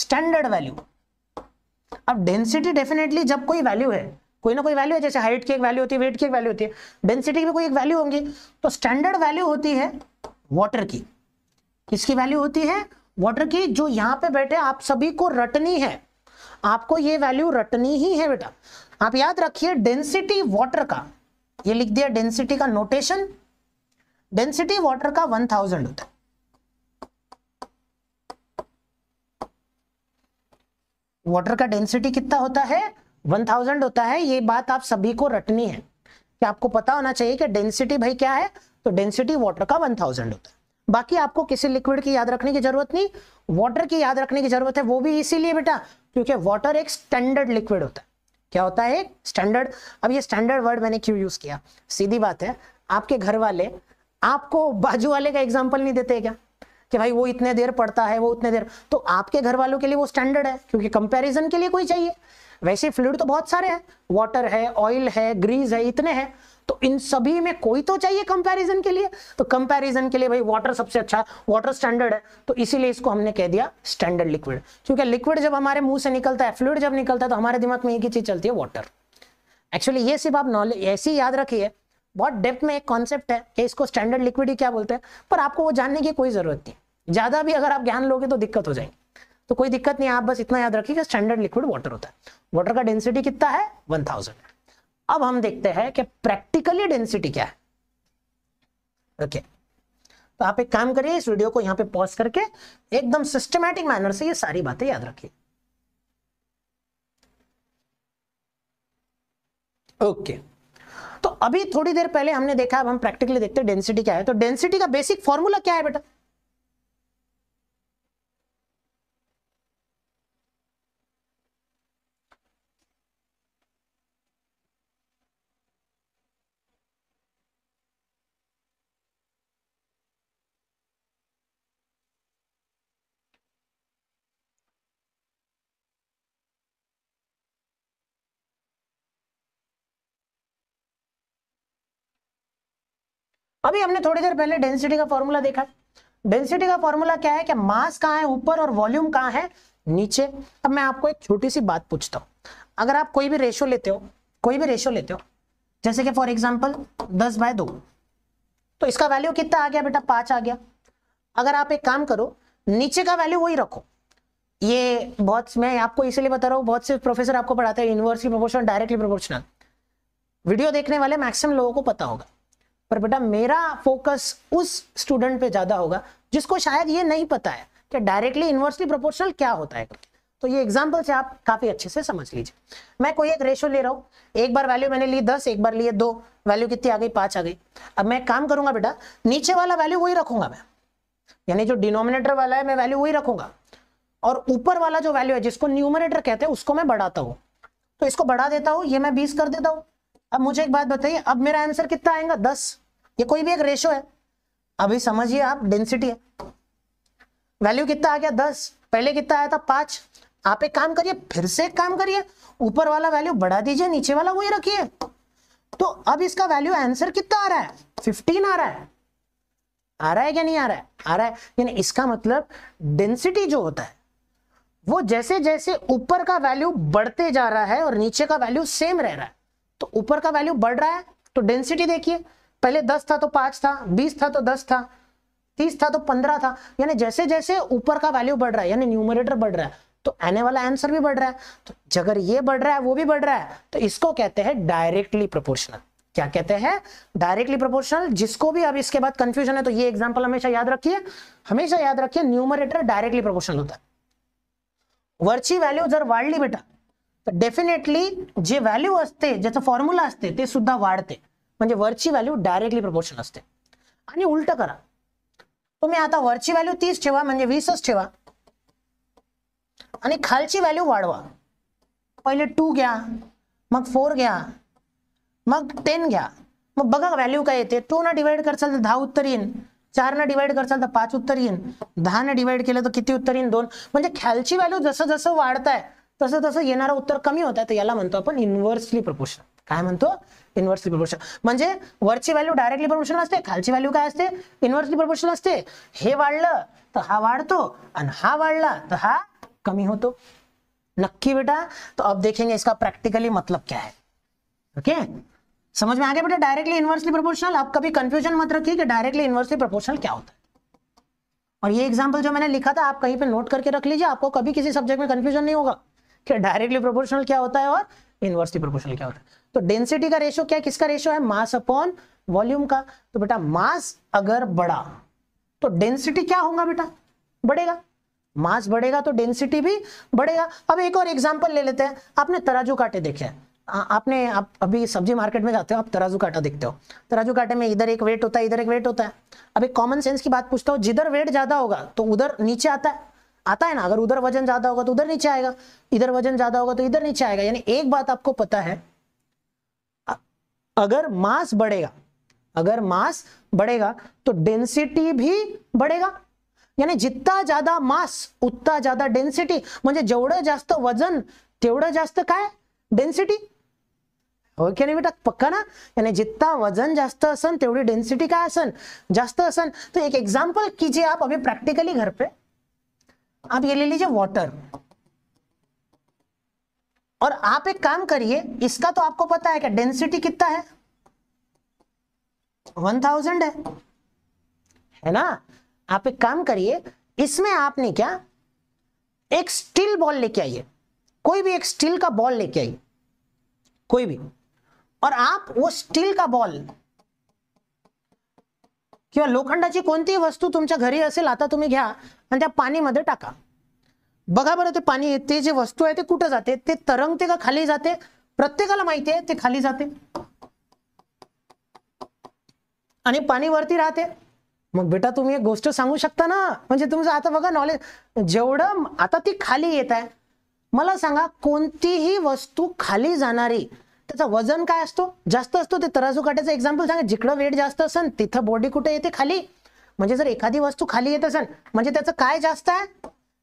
स्टैंडर्ड वैल्यू अब डेंसिटी डेफिनेटली जब कोई वैल्यू है कोई ना कोई वैल्यू है जैसे हाइट की एक वैल्यू होती है वेट की एक वैल्यू होती है डेंसिटी की भी कोई एक वैल्यू होंगी तो स्टैंडर्ड वैल्यू होती है वाटर की किसकी वैल्यू होती है वाटर की जो यहाँ पे बैठे आप सभी को रटनी है आपको ये वैल्यू रटनी ही है बेटा आप याद रखिए डेंसिटी वाटर का ये लिख दिया डेंसिटी का नोटेशन डेंसिटी वाटर का वन थाउजेंड होता है वाटर का डेंसिटी कितना होता है वन थाउजेंड होता है ये बात आप सभी को रटनी है कि आपको पता होना चाहिए कि डेंसिटी भाई क्या है तो डेंसिटी वाटर का वन थाउजेंड होता है बाकी आपको किसी लिक्विड की याद रखने की जरूरत नहीं वाटर की याद रखने की जरूरत है वो भी इसीलिए बेटा क्योंकि वाटर एक स्टैंडर्ड लिक्विड होता है क्या होता है स्टैंडर्ड अब ये स्टैंडर्ड वर्ड मैंने क्यों यूज किया सीधी बात है आपके घर वाले आपको बाजू वाले का एग्जाम्पल नहीं देते क्या कि भाई वो इतने देर पढ़ता है वो उतने देर तो आपके घर वालों के लिए वो स्टैंडर्ड है क्योंकि कंपैरिजन के लिए कोई चाहिए वैसे फ्लूड तो बहुत सारे हैं वाटर है ऑयल है ग्रीस है इतने हैं तो इन सभी में कोई तो चाहिए कंपैरिजन के लिए तो कंपैरिजन के लिए भाई वाटर सबसे अच्छा है वाटर स्टैंडर्ड है तो इसीलिए इसको हमने कह दिया स्टैंडर्ड लिक्विड क्योंकि लिक्विड जब हमारे मुंह से निकलता है फ्लूड जब निकलता है तो हमारे दिमाग में एक ही चीज चलती है वाटर एक्चुअली ये सिर्फ आप नॉलेज ऐसी याद रखिए बहुत डेप्थ में एक कॉन्सेप्ट है कि इसको स्टैंडर्ड लिक्विड ही क्या बोलते हैं पर आपको वो जानने की कोई जरूरत नहीं ज्यादा भी अगर आप ज्ञान लोगे तो दिक्कत हो जाएगी तो कोई दिक्कत नहीं आप बस इतना याद रखिए कि स्टैंडर्ड लिक्विड वाटर होता है वाटर का डेंसिटी कितना है वन थाउजेंड अब हम देखते हैं कि प्रैक्टिकली डेंसिटी क्या है ओके okay. तो आप एक काम करिए इस वीडियो को यहां पे पॉज करके एकदम सिस्टमैटिक मैनर से ये सारी बातें याद रखिए ओके okay. तो अभी थोड़ी देर पहले हमने देखा अब हम प्रैक्टिकली देखते हैं डेंसिटी क्या है तो डेंसिटी का बेसिक फॉर्मूला क्या है बेटा अभी हमने थोड़ी देर पहले डेंसिटी का फॉर्मूला देखा डेंसिटी का फॉर्मूला क्या है कि मास कहाँ है ऊपर और वॉल्यूम कहाँ है नीचे अब मैं आपको एक छोटी सी बात पूछता हूँ अगर आप कोई भी रेशो लेते हो कोई भी रेशो लेते हो जैसे कि फॉर एग्जाम्पल दस बाय दो तो इसका वैल्यू कितना आ गया बेटा पांच आ गया अगर आप एक काम करो नीचे का वैल्यू वही रखो ये बहुत मैं आपको इसीलिए बता रहा हूँ बहुत से प्रोफेसर आपको पढ़ाते हैं inversely proportional directly proportional video देखने वाले मैक्सिमम लोगों को पता होगा पर बेटा मेरा फोकस उस स्टूडेंट पे ज्यादा होगा जिसको शायद ये नहीं पता है कि डायरेक्टली इनवर्सली प्रोपोर्शनल क्या होता है तो ये एग्जाम्पल से आप काफी अच्छे से समझ लीजिए मैं कोई एक रेशो ले रहा हूँ एक बार वैल्यू मैंने ली दस एक बार लिए दो वैल्यू कितनी आ गई पांच आ गई अब मैं काम करूंगा बेटा नीचे वाला वैल्यू वही रखूंगा मैं यानी जो डिनोमिनेटर वाला है मैं वैल्यू वही रखूंगा और ऊपर वाला जो वैल्यू है जिसको न्यूमिनेटर कहते हैं उसको मैं बढ़ाता हूँ तो इसको बढ़ा देता हूँ ये मैं बीस कर देता हूँ अब मुझे एक बात बताइए अब मेरा आंसर कितना आएगा दस ये कोई भी एक रेशो है अभी समझिए आप डेंसिटी है वैल्यू कितना आ गया दस पहले कितना आया था पांच आप एक काम करिए फिर से एक काम करिए ऊपर वाला वैल्यू बढ़ा दीजिए नीचे वाला वही रखिए तो अब इसका वैल्यू आंसर कितना आ रहा है फिफ्टीन आ रहा है आ रहा है क्या नहीं आ रहा है आ रहा है यानी इसका मतलब डेंसिटी जो होता है वो जैसे जैसे ऊपर का वैल्यू बढ़ते जा रहा है और नीचे का वैल्यू सेम रह रहा है तो ऊपर का वैल्यू बढ़ रहा है तो डेंसिटी देखिए पहले दस था तो पांच था बीस था तो दस था तीस था तो पंद्रह था यानी जैसे जैसे ऊपर का वैल्यू बढ़ रहा है यानी न्यूमरेटर बढ़ रहा है तो आने वाला आंसर भी बढ़ रहा है तो अगर ये बढ़ रहा है वो भी बढ़ रहा है तो इसको कहते हैं डायरेक्टली प्रोपोर्शनल क्या कहते हैं डायरेक्टली प्रोपोर्शनल जिसको भी अब इसके बाद कंफ्यूजन है तो ये एग्जांपल हमेशा याद रखिए हमेशा याद रखिए न्यूमरेटर डायरेक्टली प्रोपोर्शनल होता है वर्ची वैल्यू जर वाड़ी बेटा तो डेफिनेटली जे वैल्यू आते जैसे फॉर्म्युला आते सुधा सुद्धा वाढते म्हणजे वरची व्हॅल्यू डायरेक्टली प्रपोर्शन असते आणि उलट करा तुम्ही आता वरची व्हॅल्यू तीस ठेवा म्हणजे वीसच ठेवा आणि खालची व्हॅल्यू वाढवा पहिले टू घ्या मग फोर घ्या मग टेन घ्या मग बघा व्हॅल्यू काय येते टू न डिवाइड करचाल तर दहा उत्तर येईन चार न डिवाइड करचाल तर पाच उत्तर येईन दहा न डिवाइड केलं तर किती उत्तर येईन दोन म्हणजे खालची व्हॅल्यू जसं जसं वाढताय तसं तसं येणारं उत्तर कमी होत आहे तर याला म्हणतो आपण इन्व्हर्सली प्रपोर्शन काय म्हणतो इन्वर्सली प्रपोर्शन म्हणजे वरची वैल्यू डायरेक्टली प्रपोर्शन खाल की वैल्यू का इन्वर्सली प्रपोर्शन तो असते हे वाढलं हा वाढतो आणि हा वाढला तर हा कमी होतो नक्की बेटा तो अब देखेंगे इसका प्रैक्टिकली मतलब क्या है ओके समझ में आ गया बेटा डायरेक्टली इन्वर्सली प्रपोर्शनल आप कभी कंफ्यूजन मत रखिए कि डायरेक्टली इन्वर्सली प्रपोर्शनल क्या होता है और ये एग्जाम्पल जो मैंने लिखा था आप कहीं पे नोट करके रख लीजिए आपको कभी किसी सब्जेक्ट में कंफ्यूजन नहीं होगा कि डायरेक्टली प्रोपोर्शनल क्या होता है और इन्वर्सली प्रोपोर्शनल क्या होता है तो डेंसिटी का रेशो क्या है किसका रेशो है मास अपॉन वॉल्यूम का तो बेटा मास अगर बढ़ा तो डेंसिटी क्या होगा बेटा बढ़ेगा मास बढ़ेगा तो डेंसिटी भी बढ़ेगा अब एक और एग्जाम्पल ले लेते हैं आपने तराजू काटे देखे हैं आपने आप अभी सब्जी मार्केट में जाते हो आप तराजू काटा देखते हो तराजू काटे में इधर एक वेट होता है इधर एक वेट होता है अब एक कॉमन सेंस की बात पूछता हूँ जिधर वेट ज्यादा होगा तो उधर नीचे आता है आता है ना अगर उधर वजन ज्यादा होगा तो उधर नीचे आएगा इधर वजन ज्यादा होगा तो इधर नीचे आएगा यानी एक बात आपको पता है अगर मास बढ़ेगा अगर मास बढ़ेगा तो डेंसिटी भी बढ़ेगा यानी जितना ज्यादा मास उतना ज्यादा डेंसिटी मुझे जेवड़ जास्त वजन तेवड़ा जास्त का डेन्सिटी ओके नहीं बेटा पक्का ना यानी जितना वजन जास्त असन तेवड़ी डेंसिटी का असन जास्त असन तो एक एग्जांपल कीजिए आप अभी प्रैक्टिकली घर पे आप ये ले लीजिए वाटर और आप एक काम करिए इसका तो आपको पता है कि डेंसिटी कितना है वन थाउजेंड है है ना आप एक काम करिए इसमें आपने क्या एक स्टील बॉल लेके आइए कोई भी एक स्टील का बॉल लेके आइए कोई भी और आप वो स्टील का बॉल क्या लोखंडाची कोणती वस्तु तुमच्या घरी असेल आता तुम्ही घ्या आणि त्या टाका बघा बरं ते पाणी ते जे वस्तू आहे ते कुठं जाते ते तरंगते का खाली जाते प्रत्येकाला माहिती आहे ते खाली जाते आणि पाणी वरती राहते मग बेटा तुम्ही एक गोष्ट सांगू शकता ना म्हणजे तुमचं आता बघा नॉलेज जेवढं आता ती खाली येत आहे मला सांगा कोणतीही वस्तू खाली जाणारी त्याचं वजन काय असतो जास्त असतो ते तराजू काट्याचं एक्झाम्पल सांगा जिकडं वेट जास्त असेल तिथं बॉडी कुठे येते खाली म्हणजे जर एखादी वस्तू खाली येत असेल म्हणजे त्याचं काय जास्त आहे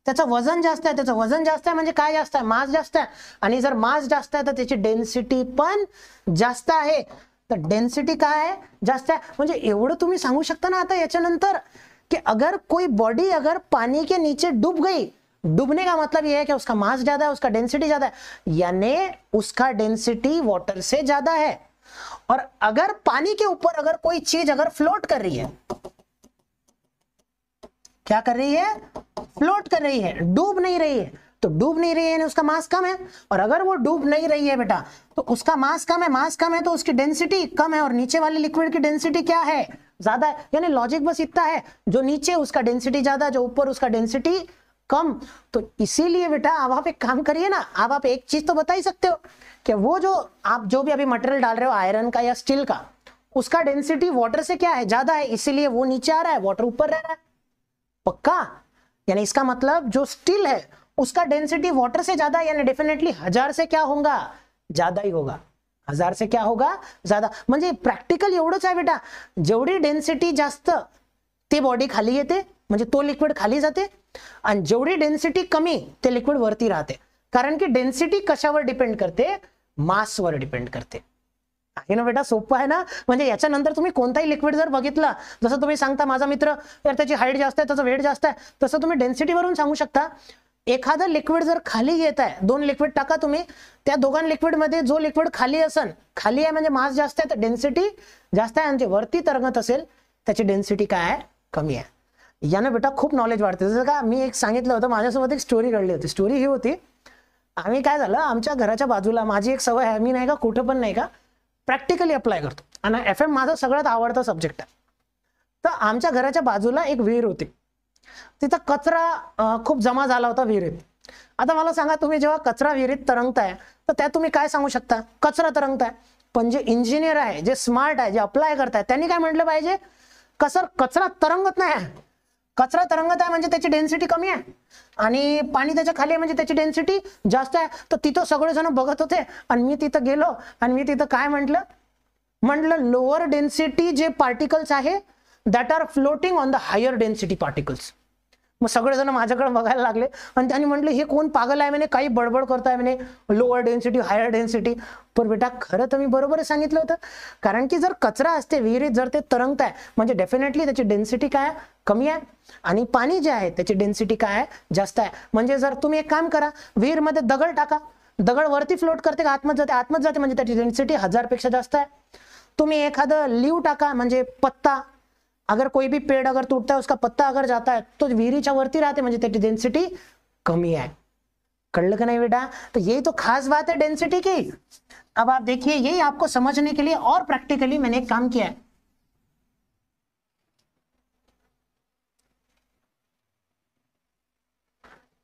वजन जास्त है त्याचं वजन जास्त है का जास्त है मास जास्त है जर मास जास्त है तो डेन्सिटी पास्त है तो डेन्सिटी का है जास्त है एवड तुम्हें संगू शकता ना आता याच्यानंतर कि अगर कोई बॉडी अगर पानी के नीचे डूब गई डूबने का मतलब यह है कि उसका मास ज्यादा है उसका डेंसिटी ज्यादा है यानी उसका डेंसिटी वाटर से ज्यादा है और अगर पानी के ऊपर अगर कोई चीज अगर फ्लोट कर रही है क्या कर रही है फ्लोट कर रही है डूब नहीं रही है तो डूब नहीं रही है उसका मास कम है और अगर वो डूब नहीं रही है बेटा तो उसका मास कम है मास कम है तो उसकी डेंसिटी कम है और नीचे वाले लिक्विड की डेंसिटी क्या है ज्यादा है यानी लॉजिक बस इतना है जो नीचे उसका डेंसिटी ज्यादा जो ऊपर उसका डेंसिटी कम तो इसीलिए बेटा अब आप एक काम करिए ना अब आप एक चीज तो बता ही सकते हो कि वो जो आप जो भी अभी मटेरियल डाल रहे हो आयरन का या स्टील का उसका डेंसिटी वाटर से क्या है ज्यादा है इसीलिए वो नीचे आ रहा है वाटर ऊपर रह रहा है पक्का यानी इसका मतलब जो स्टील है उसका डेंसिटी वाटर से ज्यादा यानी डेफिनेटली हजार से क्या होगा ज्यादा ही होगा हजार से क्या होगा ज्यादा म्हणजे प्रॅक्टिकल एवढंच आहे बेटा जेवड़ी डेन्सिटी जास्त ते बॉडी खाली येते म्हणजे तो लिक्विड खाली जाते आणि जेवढी डेन्सिटी कमी ते लिक्विड वरती रहते कारण की डेन्सिटी कशावर डिपेंड करते मास वर डिपेंड करते आहे ना बेटा सोपं आहे ना म्हणजे याच्यानंतर तुम्ही कोणताही लिक्विड जर बघितला जसं तुम्ही सांगता माझा मित्र तर त्याची हाईट जास्त आहे त्याचा वेट जास्त आहे तसं तुम्ही डेन्सिटीवरून सांगू शकता एखादं लिक्विड जर खाली येत आहे दोन लिक्विड टाका तुम्ही त्या दोघां लिक्विडमध्ये जो लिक्विड खाली असेल खाली आहे म्हणजे मास जास्त आहे तर डेन्सिटी जास्त आहे आणि जे वरती तरंगत असेल त्याची डेन्सिटी काय आहे कमी आहे यानं बेटा खूप नॉलेज वाढते जसं का मी एक सांगितलं होतं माझ्यासोबत एक स्टोरी घडली होती स्टोरी ही होती आम्ही काय झालं आमच्या घराच्या बाजूला माझी एक सवय आहे मी नाही का कुठं पण नाही का प्रॅक्टिकली अप्लाय करतो आणि एफ एम माझा सगळ्यात आवडता सब्जेक्ट आहे तर आमच्या घराच्या बाजूला एक विहीर होती तिथं कचरा खूप जमा झाला होता विहिरीत आता मला सांगा तुम्ही जेव्हा कचरा विहिरीत तरंगताय तर त्या तुम्ही काय सांगू शकता कचरा तरंगताय पण जे इंजिनियर आहे जे स्मार्ट आहे जे अप्लाय करताय त्यांनी काय म्हटलं पाहिजे कसर कचरा तरंगत नाही कचरा तरंगत आहे म्हणजे त्याची डेन्सिटी कमी आहे आणि पाणी त्याच्या खाली आहे म्हणजे त्याची डेन्सिटी जास्त आहे तर तिथं सगळेजण बघत होते आणि मी तिथं गेलो आणि मी तिथं काय म्हटलं म्हटलं लोअर डेन्सिटी जे पार्टिकल्स आहे that are floating on the higher density particles मग सगळेजण माझ्याकडे बघायला लागले आणि त्यांनी म्हटले हे कोण पागल आहे म्हणे काही बडबड करताय म्हणे लोअर डेन्सिटी हायर डेन्सिटी पण बेटा खरं तर मी बरोबर सांगितलं होतं कारण की जर कचरा असते विहिरीत जर ते तरंगत म्हणजे आहे म्हणजे डेफिनेटली त्याची डेन्सिटी काय कमी आहे आणि पाणी जे आहे त्याची डेन्सिटी काय आहे जास्त आहे म्हणजे जर तुम्ही एक काम करा विहीरमध्ये दगड टाका दगड वरती फ्लोट करते का आतमध्ये जाते आतमध्ये जाते म्हणजे त्याची डेन्सिटी हजारपेक्षा जास्त आहे तुम्ही एखादं लिव टाका म्हणजे पत्ता अगर कोई भी पेड़ अगर टूटता है उसका पत्ता अगर जाता है तो वीरी चवरती राहते म्हणजे त्याची डेन्सिटी कमी है कल का नहीं बेटा तो यही तो खास बात है डेंसिटी की अब आप देखिए यही आपको समझने के लिए और प्रैक्टिकली मैंने एक काम किया है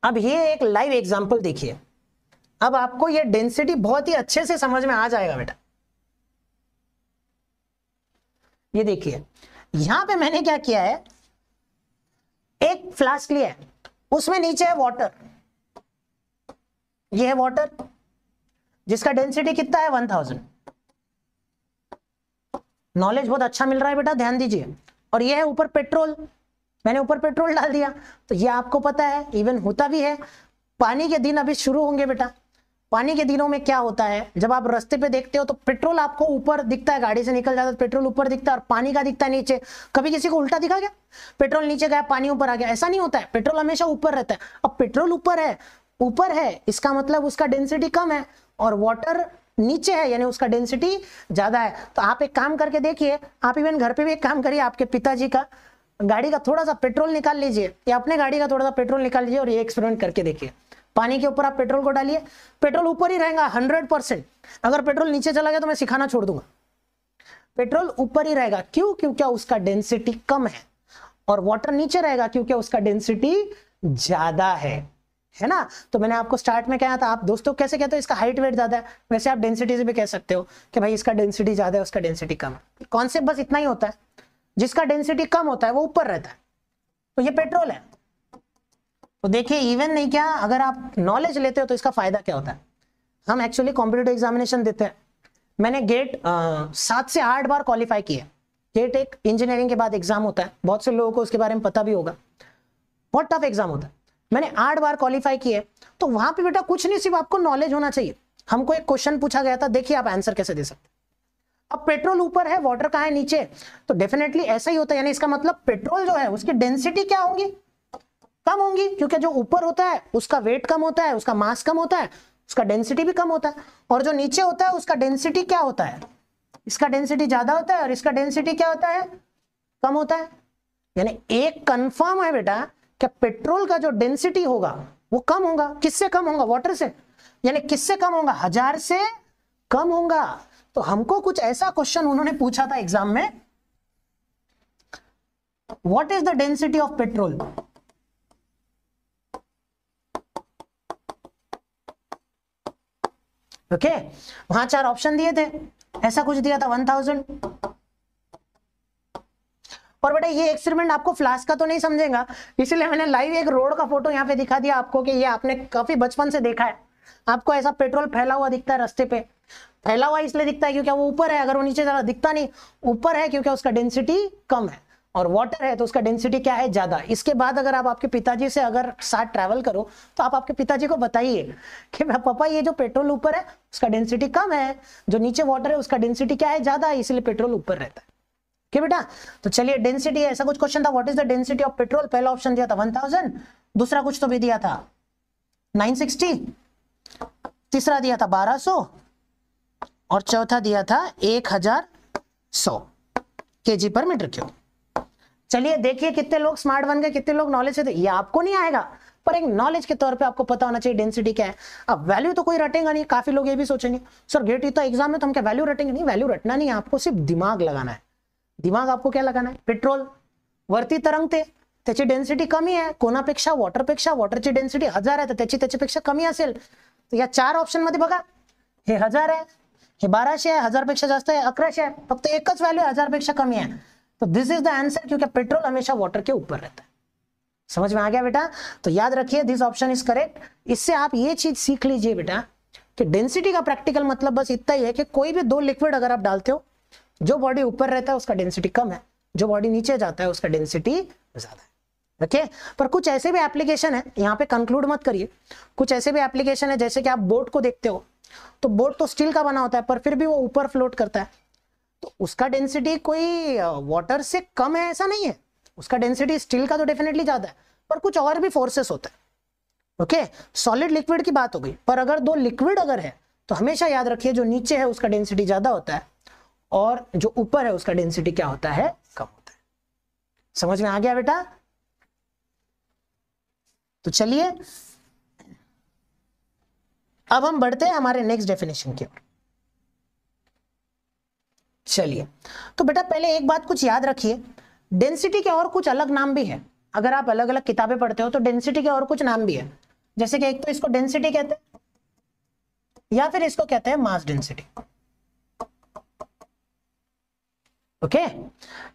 अब ये एक लाइव एग्जांपल देखिए अब आपको ये डेंसिटी बहुत ही अच्छे से समझ में आ जाएगा बेटा ये देखिए यहां पे मैंने क्या किया है एक फ्लास्क लिया है उसमें नीचे है वाटर ये है वाटर जिसका डेंसिटी कितना है वन थाउजेंड नॉलेज बहुत अच्छा मिल रहा है बेटा ध्यान दीजिए और ये है ऊपर पेट्रोल मैंने ऊपर पेट्रोल डाल दिया तो ये आपको पता है इवन होता भी है पानी के दिन अभी शुरू होंगे बेटा पानी के दिनों में क्या होता है जब आप रास्ते पे देखते हो तो पेट्रोल आपको ऊपर दिखता है गाड़ी से निकल जाता है तो पेट्रोल ऊपर दिखता है और पानी का दिखता है नीचे कभी किसी को उल्टा दिखा गया पेट्रोल नीचे गया पानी ऊपर आ गया ऐसा नहीं होता है पेट्रोल हमेशा ऊपर रहता है अब पेट्रोल ऊपर है ऊपर है इसका मतलब उसका डेंसिटी कम है और वॉटर नीचे है यानी उसका डेंसिटी ज्यादा है तो आप एक काम करके देखिए आप इवन घर पे भी एक काम करिए आपके पिताजी का गाड़ी का थोड़ा सा पेट्रोल निकाल लीजिए या अपने गाड़ी का थोड़ा सा पेट्रोल निकाल लीजिए और ये एक्सपेरिमेंट करके देखिए पानी के ऊपर आप पेट्रोल को डालिए पेट्रोल ऊपर ही रहेगा हंड्रेड परसेंट अगर पेट्रोल नीचे चला गया तो मैं सिखाना छोड़ दूंगा पेट्रोल ऊपर ही रहेगा क्यों क्योंकि उसका डेंसिटी कम है और वाटर नीचे रहेगा क्योंकि उसका डेंसिटी ज्यादा है है ना तो मैंने आपको स्टार्ट में कहा था आप दोस्तों कैसे कहते हो इसका हाइट वेट ज्यादा है वैसे आप डेंसिटी से भी कह सकते हो कि भाई इसका डेंसिटी ज्यादा है उसका डेंसिटी कम है कॉन्सेप्ट बस इतना ही होता है जिसका डेंसिटी कम होता है वो ऊपर रहता है तो ये पेट्रोल है तो देखिए इवन नहीं क्या अगर आप नॉलेज लेते हो तो इसका फायदा क्या होता है हम एक्चुअली कॉम्पिटेटिव एग्जामिनेशन देते हैं मैंने गेट सात से आठ बार क्वालिफाई किया गेट एक इंजीनियरिंग के बाद एग्जाम होता है बहुत से लोगों को उसके बारे में पता भी होगा बहुत टफ एग्जाम होता है मैंने आठ बार क्वालिफाई किया तो वहां पे बेटा कुछ नहीं सिर्फ आपको नॉलेज होना चाहिए हमको एक क्वेश्चन पूछा गया था देखिए आप आंसर कैसे दे सकते अब पेट्रोल ऊपर है वाटर कहा है नीचे तो डेफिनेटली ऐसा ही होता है यानी इसका मतलब पेट्रोल जो है उसकी डेंसिटी क्या होगी कम होंगी क्योंकि जो ऊपर होता है उसका वेट कम होता है उसका मास कम होता है उसका डेंसिटी भी कम होता है और जो नीचे होता है उसका डेंसिटी क्या होता है इसका डेंसिटी ज्यादा होता है और इसका डेंसिटी क्या होता है कम होता है यानी एक कंफर्म है बेटा कि पेट्रोल का जो डेंसिटी होगा वो कम होगा किससे कम होगा वाटर से यानी किससे कम होगा हजार से कम होगा तो हमको कुछ ऐसा क्वेश्चन उन्होंने पूछा था एग्जाम में what is the density of petrol okay वहां चार ऑप्शन दिए थे ऐसा कुछ दिया था वन थाउजेंड और बेटा ये एक्सपेरिमेंट आपको फ्लास्क का तो नहीं समझेगा इसलिए मैंने लाइव एक रोड का फोटो यहाँ पे दिखा दिया आपको कि ये आपने काफी बचपन से देखा है आपको ऐसा पेट्रोल फैला हुआ दिखता है रास्ते पे फैला हुआ इसलिए दिखता है क्योंकि वो ऊपर है अगर वो नीचे जरा दिखता नहीं ऊपर है क्योंकि उसका डेंसिटी कम है और वाटर है तो उसका डेंसिटी क्या है ज्यादा इसके बाद अगर आप आपके पिताजी से अगर साथ ट्रैवल करो तो आप आपके पिताजी को बताइए कि पापा ये जो पेट्रोल ऊपर है उसका डेंसिटी कम है जो नीचे वाटर है उसका डेंसिटी क्या है ज्यादा है इसलिए पेट्रोल ऊपर रहता है ठीक बेटा तो चलिए डेंसिटी ऐसा कुछ क्वेश्चन था what is the density of petrol पहला ऑप्शन दिया था 1000 दूसरा कुछ तो भी दिया था 960 तीसरा दिया था 1200 और चौथा दिया था 1100 केजी पर मीटर क्यों चलिए देखिए कितने लोग स्मार्ट बन गए कितने लोग नॉलेज से ये आपको नहीं आएगा पर एक नॉलेज के तौर पे आपको पता होना चाहिए डेंसिटी क्या है अब वैल्यू तो कोई रटेगा नहीं काफी लोग ये भी सोचेंगे सर गेट ही तो एग्जाम में तो हम क्या वैल्यू रटेंगे नहीं वैल्यू रटना नहीं आपको सिर्फ दिमाग लगाना है दिमाग आपको क्या लगाना है पेट्रोल वर्ती तरंग थे त्याची डेंसिटी कमी आहे कोणापेक्षा वॉटरपेक्षा वॉटरची डेन्सिटी हजार आहे तर तो त्याची त्याच्यापेक्षा कमी असेल तर तो या चार ऑप्शन मध्ये बघा हे हजार आहे हे बाराशे आहे हजारपेक्षा जास्त आहे अकराशे आहे फक्त एकच व्हॅल्यू हजारपेक्षा कमी आहे तो दिस इज द आंसर क्योंकि पेट्रोल हमेशा वाटर के ऊपर रहता है समझ में आ गया बेटा तो याद रखिए दिस ऑप्शन इज करेक्ट इससे आप ये चीज सीख लीजिए बेटा कि डेंसिटी का प्रैक्टिकल मतलब बस इतना ही है कि कोई भी दो लिक्विड अगर आप डालते हो जो बॉडी ऊपर रहता है उसका डेंसिटी कम है जो बॉडी नीचे जाता है उसका डेंसिटी ज्यादा है ओके पर कुछ ऐसे भी एप्लीकेशन है यहाँ पे कंक्लूड मत करिए कुछ ऐसे भी एप्लीकेशन है जैसे कि आप बोट को देखते हो तो बोट तो स्टील का बना होता है पर फिर भी वो ऊपर फ्लोट करता है तो उसका डेंसिटी कोई वाटर से कम है ऐसा नहीं है उसका डेंसिटी स्टील का तो डेफिनेटली ज़्यादा है पर कुछ और भी फोर्सेस होते हैं ओके सॉलिड लिक्विड की बात हो गई पर अगर दो लिक्विड अगर है तो हमेशा याद रखिए जो नीचे है उसका डेंसिटी ज़्यादा होता है और जो ऊपर है उसका डेंसिटी क्या होता है कम होता है समझ में आ गया बेटा तो चलिए अब हम बढ़ते हैं हमारे नेक्स्ट डेफिनेशन की ओर चलिए तो बेटा पहले एक बात कुछ याद रखिए डेंसिटी के और कुछ अलग नाम भी है अगर आप अलग अलग किताबें पढ़ते हो तो डेंसिटी के और कुछ नाम भी है जैसे कि एक तो इसको डेंसिटी कहते हैं या फिर इसको कहते हैं मास डेंसिटी ओके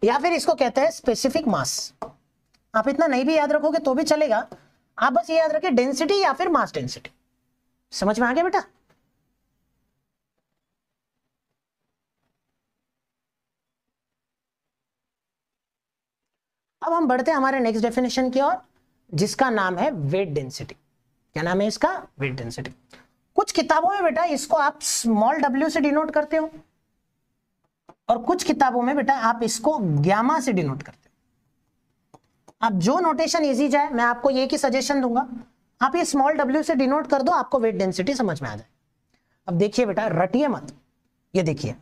या फिर इसको कहते हैं स्पेसिफिक मास आप इतना नहीं भी याद रखोगे तो भी चलेगा आप बस ये याद रखिए डेंसिटी या फिर मास डेंसिटी समझ में आ गया बेटा अब हम बढ़ते हैं हमारे नेक्स्ट डेफिनेशन की ओर जिसका नाम है वेट डेंसिटी क्या नाम है इसका वेट डेंसिटी कुछ किताबों में बेटा इसको आप स्मॉल डब्ल्यू से डिनोट करते हो और कुछ किताबों में बेटा आप इसको ग्यामा से डिनोट करते हो आप जो नोटेशन इजी जाए मैं आपको ये की सजेशन दूंगा आप ये स्मॉल डब्ल्यू से डिनोट कर दो आपको वेट डेंसिटी समझ में आ जाए अब देखिए बेटा रटिए मत ये देखिए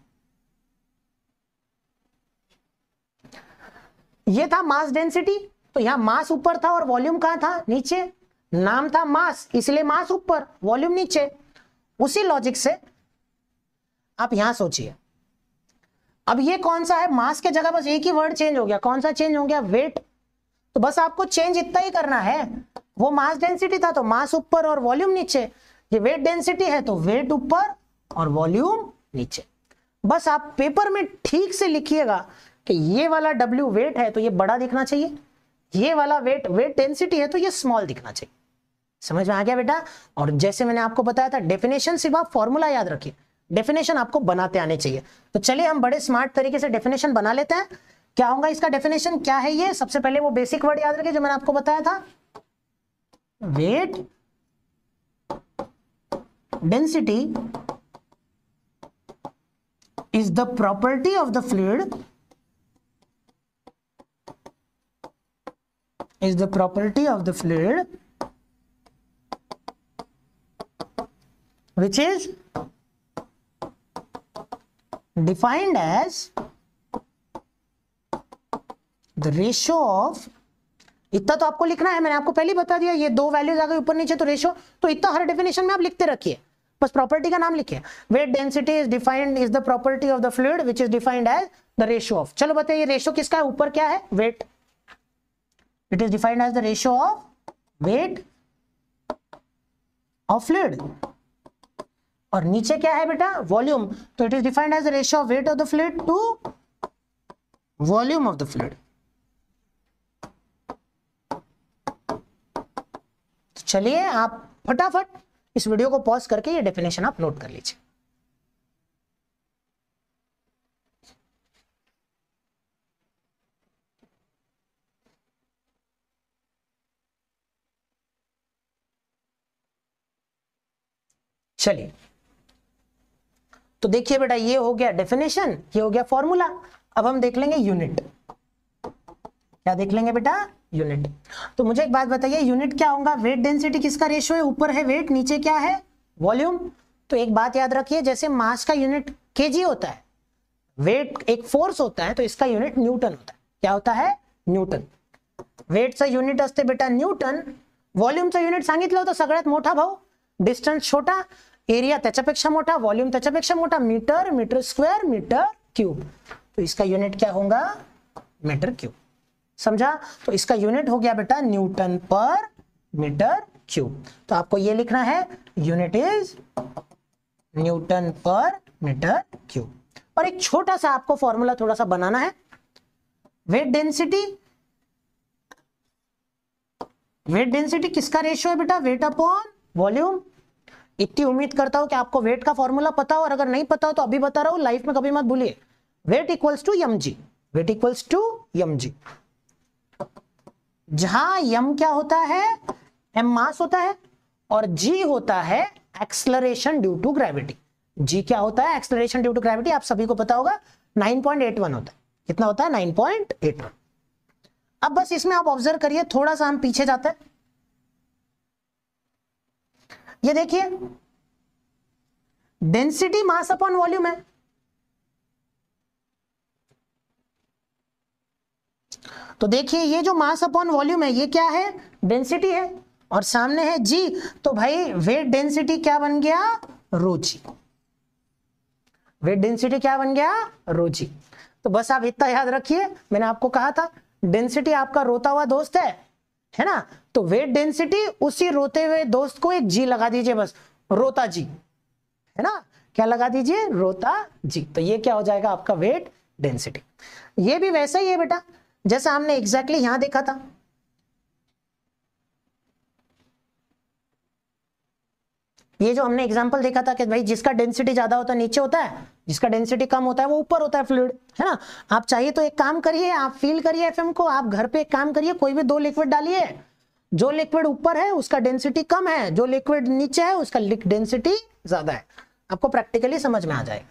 ये था मास डेंसिटी तो यहाँ मास ऊपर था और वॉल्यूम कहाँ था नीचे नाम था मास इसलिए मास ऊपर वॉल्यूम नीचे उसी लॉजिक से आप यहां सोचिए अब ये कौन सा है मास के जगह बस एक ही वर्ड चेंज हो गया कौन सा चेंज हो गया वेट तो बस आपको चेंज इतना ही करना है वो मास डेंसिटी था तो मास ऊपर और वॉल्यूम नीचे ये वेट डेंसिटी है तो वेट ऊपर और वॉल्यूम नीचे बस आप पेपर में ठीक से लिखिएगा कि ये वाला W वेट है तो ये बड़ा दिखना चाहिए ये वाला वेट वेट डेंसिटी है तो ये स्मॉल दिखना चाहिए समझ में आ गया बेटा और जैसे मैंने आपको बताया था डेफिनेशन सिर्फ आप फॉर्मूला याद रखिए डेफिनेशन आपको बनाते आने चाहिए तो चलिए हम बड़े स्मार्ट तरीके से डेफिनेशन बना लेते हैं क्या होगा इसका डेफिनेशन क्या है ये सबसे पहले वो बेसिक वर्ड याद रखिए जो मैंने आपको बताया था weight density is the property of the fluid is the property of the fluid which is defined as the ratio of इतना तो आपको लिखना है मैंने आपको पहले बता दिया ये दो वैल्यूज आ गए ऊपर नीचे तो रेशियो तो इतना हर डेफिनेशन में आप लिखते रखिए बस प्रॉपर्टी का नाम लिखिए weight density is defined is the property of the fluid which is defined as the ratio of चलो बताइए रेशियो किसका है ऊपर क्या है weight it is defined as the ratio of weight of fluid और नीचे क्या है बेटा वॉल्यूम तो it is defined as ratio of weight of the fluid to volume of the fluid चलिए आप फटाफट इस वीडियो को पॉज करके ये डेफिनेशन आप नोट कर लीजिए चलिए तो देखिए बेटा ये हो गया डेफिनेशन ये हो गया फॉर्मूला अब हम देख लेंगे यूनिट क्या देख लेंगे बेटा यूनिट तो मुझे एक बात बताइए यूनिट क्या होगा वेट डेंसिटी किसका रेशियो है ऊपर है वेट नीचे क्या है वॉल्यूम तो एक बात याद रखिए जैसे मास का यूनिट जी होता है वेट एक फोर्स होता है तो इसका यूनिट न्यूटन होता है क्या होता है न्यूटन वेट सा असते बेटा न्यूटन वॉल्यूम व्हॉल्यूमचा यूनिट सांगितलं होतं सगळ्यात मोठा भाऊ डिस्टन्स छोटा एरिया मोटा वॉल्यूम तेक्षा मोटा meter meter square meter cube तो इसका यूनिट क्या होगा मीटर क्यूब समझा तो इसका यूनिट हो गया बेटा न्यूटन पर मीटर क्यूब तो आपको ये लिखना है unit is newton per meter cube और एक छोटा सा आपको फॉर्मूला थोड़ा सा बनाना है वेट डेंसिटी वेट डेंसिटी किसका रेशियो है बेटा वेट अपॉन वॉल्यूम इतनी उम्मीद करता हूं कि आपको वेट का फॉर्मूला पता हो और अगर नहीं पता हो तो अभी बता रहा हूं लाइफ में कभी मत भूलिए weight equals to M G weight equals to M G जहां यम क्या होता है एम मास होता है और जी होता है acceleration due to gravity G क्या होता है एक्सलरेशन ड्यू टू ग्रेविटी आप सभी को पता होगा वन होता है कितना होता है वन अब बस इसमें आप ऑब्जर्व करिए थोड़ा सा हम पीछे जाते हैं ये देखिए डेंसिटी मास अपॉन वॉल्यूम है तो देखिए ये जो मास अपॉन वॉल्यूम है ये क्या है डेंसिटी है और सामने है जी तो भाई वेट डेंसिटी क्या बन गया रोजी वेट डेंसिटी क्या बन गया रोजी तो बस आप इतना याद रखिए मैंने आपको कहा था डेंसिटी आपका रोता हुआ दोस्त है है ना तो वेट डेंसिटी उसी रोते हुए दोस्त को एक जी लगा दीजिए बस रोता जी है ना क्या लगा दीजिए रोता जी तो ये क्या हो जाएगा आपका वेट डेंसिटी ये भी वैसा ही है बेटा जैसा हमने एग्जैक्टली यहां देखा था ये जो हमने एग्जाम्पल देखा था कि भाई जिसका डेंसिटी ज्यादा होता है नीचे होता है जिसका डेंसिटी कम होता है वो ऊपर होता है फ्लूड है ना आप चाहिए तो एक काम करिए आप फील करिए एफ को आप घर पे एक काम करिए कोई भी दो लिक्विड डालिए जो लिक्विड ऊपर है उसका डेंसिटी कम है जो लिक्विड नीचे है उसका डेंसिटी ज्यादा है आपको प्रैक्टिकली समझ में आ जाएगा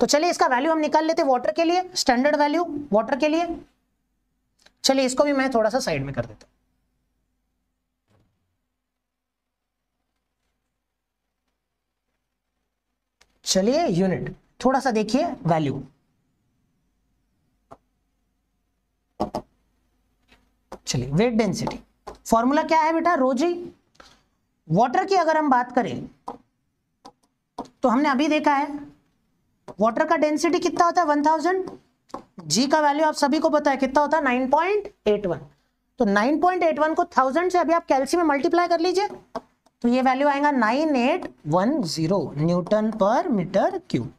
तो चलिए इसका वैल्यू हम निकाल लेते वाटर के लिए स्टैंडर्ड वैल्यू वाटर के लिए चलिए इसको भी मैं थोड़ा सा साइड में कर देता चलिए यूनिट थोड़ा सा देखिए वैल्यू चलिए वेट डेंसिटी फॉर्मूला क्या है बेटा रोजी वाटर की अगर हम बात करें तो हमने अभी देखा है वाटर का डेंसिटी कितना होता है 1000 जी का वैल्यू आप सभी को पता है कितना होता है 9.81 तो 9.81 को 1000 से अभी आप कैल्सी में मल्टीप्लाई कर लीजिए तो ये वैल्यू आएगा 9810 न्यूटन पर मीटर क्यूब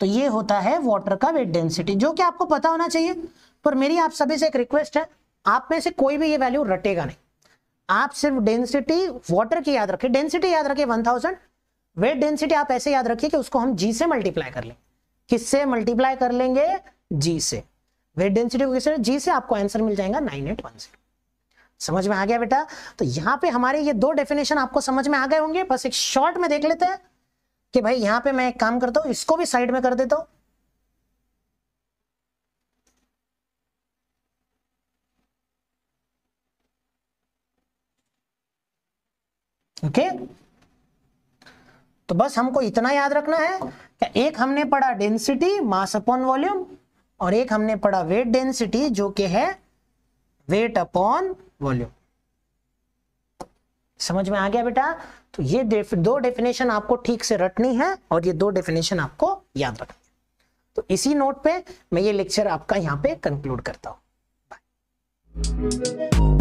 तो ये होता है वाटर का वेट डेंसिटी जो कि आपको पता होना चाहिए पर मेरी आप सभी से एक रिक्वेस्ट है आप में से कोई भी ये वैल्यू रटेगा नहीं आप सिर्फ डेंसिटी वाटर की याद रखिए डेंसिटी याद रखिए वन थाउजेंड वेट डेंसिटी आप ऐसे याद रखिए कि उसको हम जी से मल्टीप्लाई कर लें किससे मल्टीप्लाई कर लेंगे जी से वेट डेंसिटी को किससे जी से आपको आंसर मिल जाएगा नाइन एट वन से समझ में आ गया बेटा तो यहाँ पे हमारे ये दो डेफिनेशन आपको समझ में आ गए होंगे बस एक शॉर्ट में देख लेते हैं कि भाई यहाँ पे मैं एक काम करता हूँ इसको भी साइड में कर देता हूँ ओके तो बस हमको इतना याद रखना है कि एक हमने पढ़ा डेंसिटी मास अपॉन वॉल्यूम और एक हमने पढ़ा वेट डेंसिटी जो कि है वेट अपॉन वॉल्यूम समझ में आ गया बेटा तो ये दो डेफिनेशन आपको ठीक से रटनी है और ये दो डेफिनेशन आपको याद रखनी है तो इसी नोट पे मैं ये लेक्चर आपका यहां पे कंक्लूड करता हूं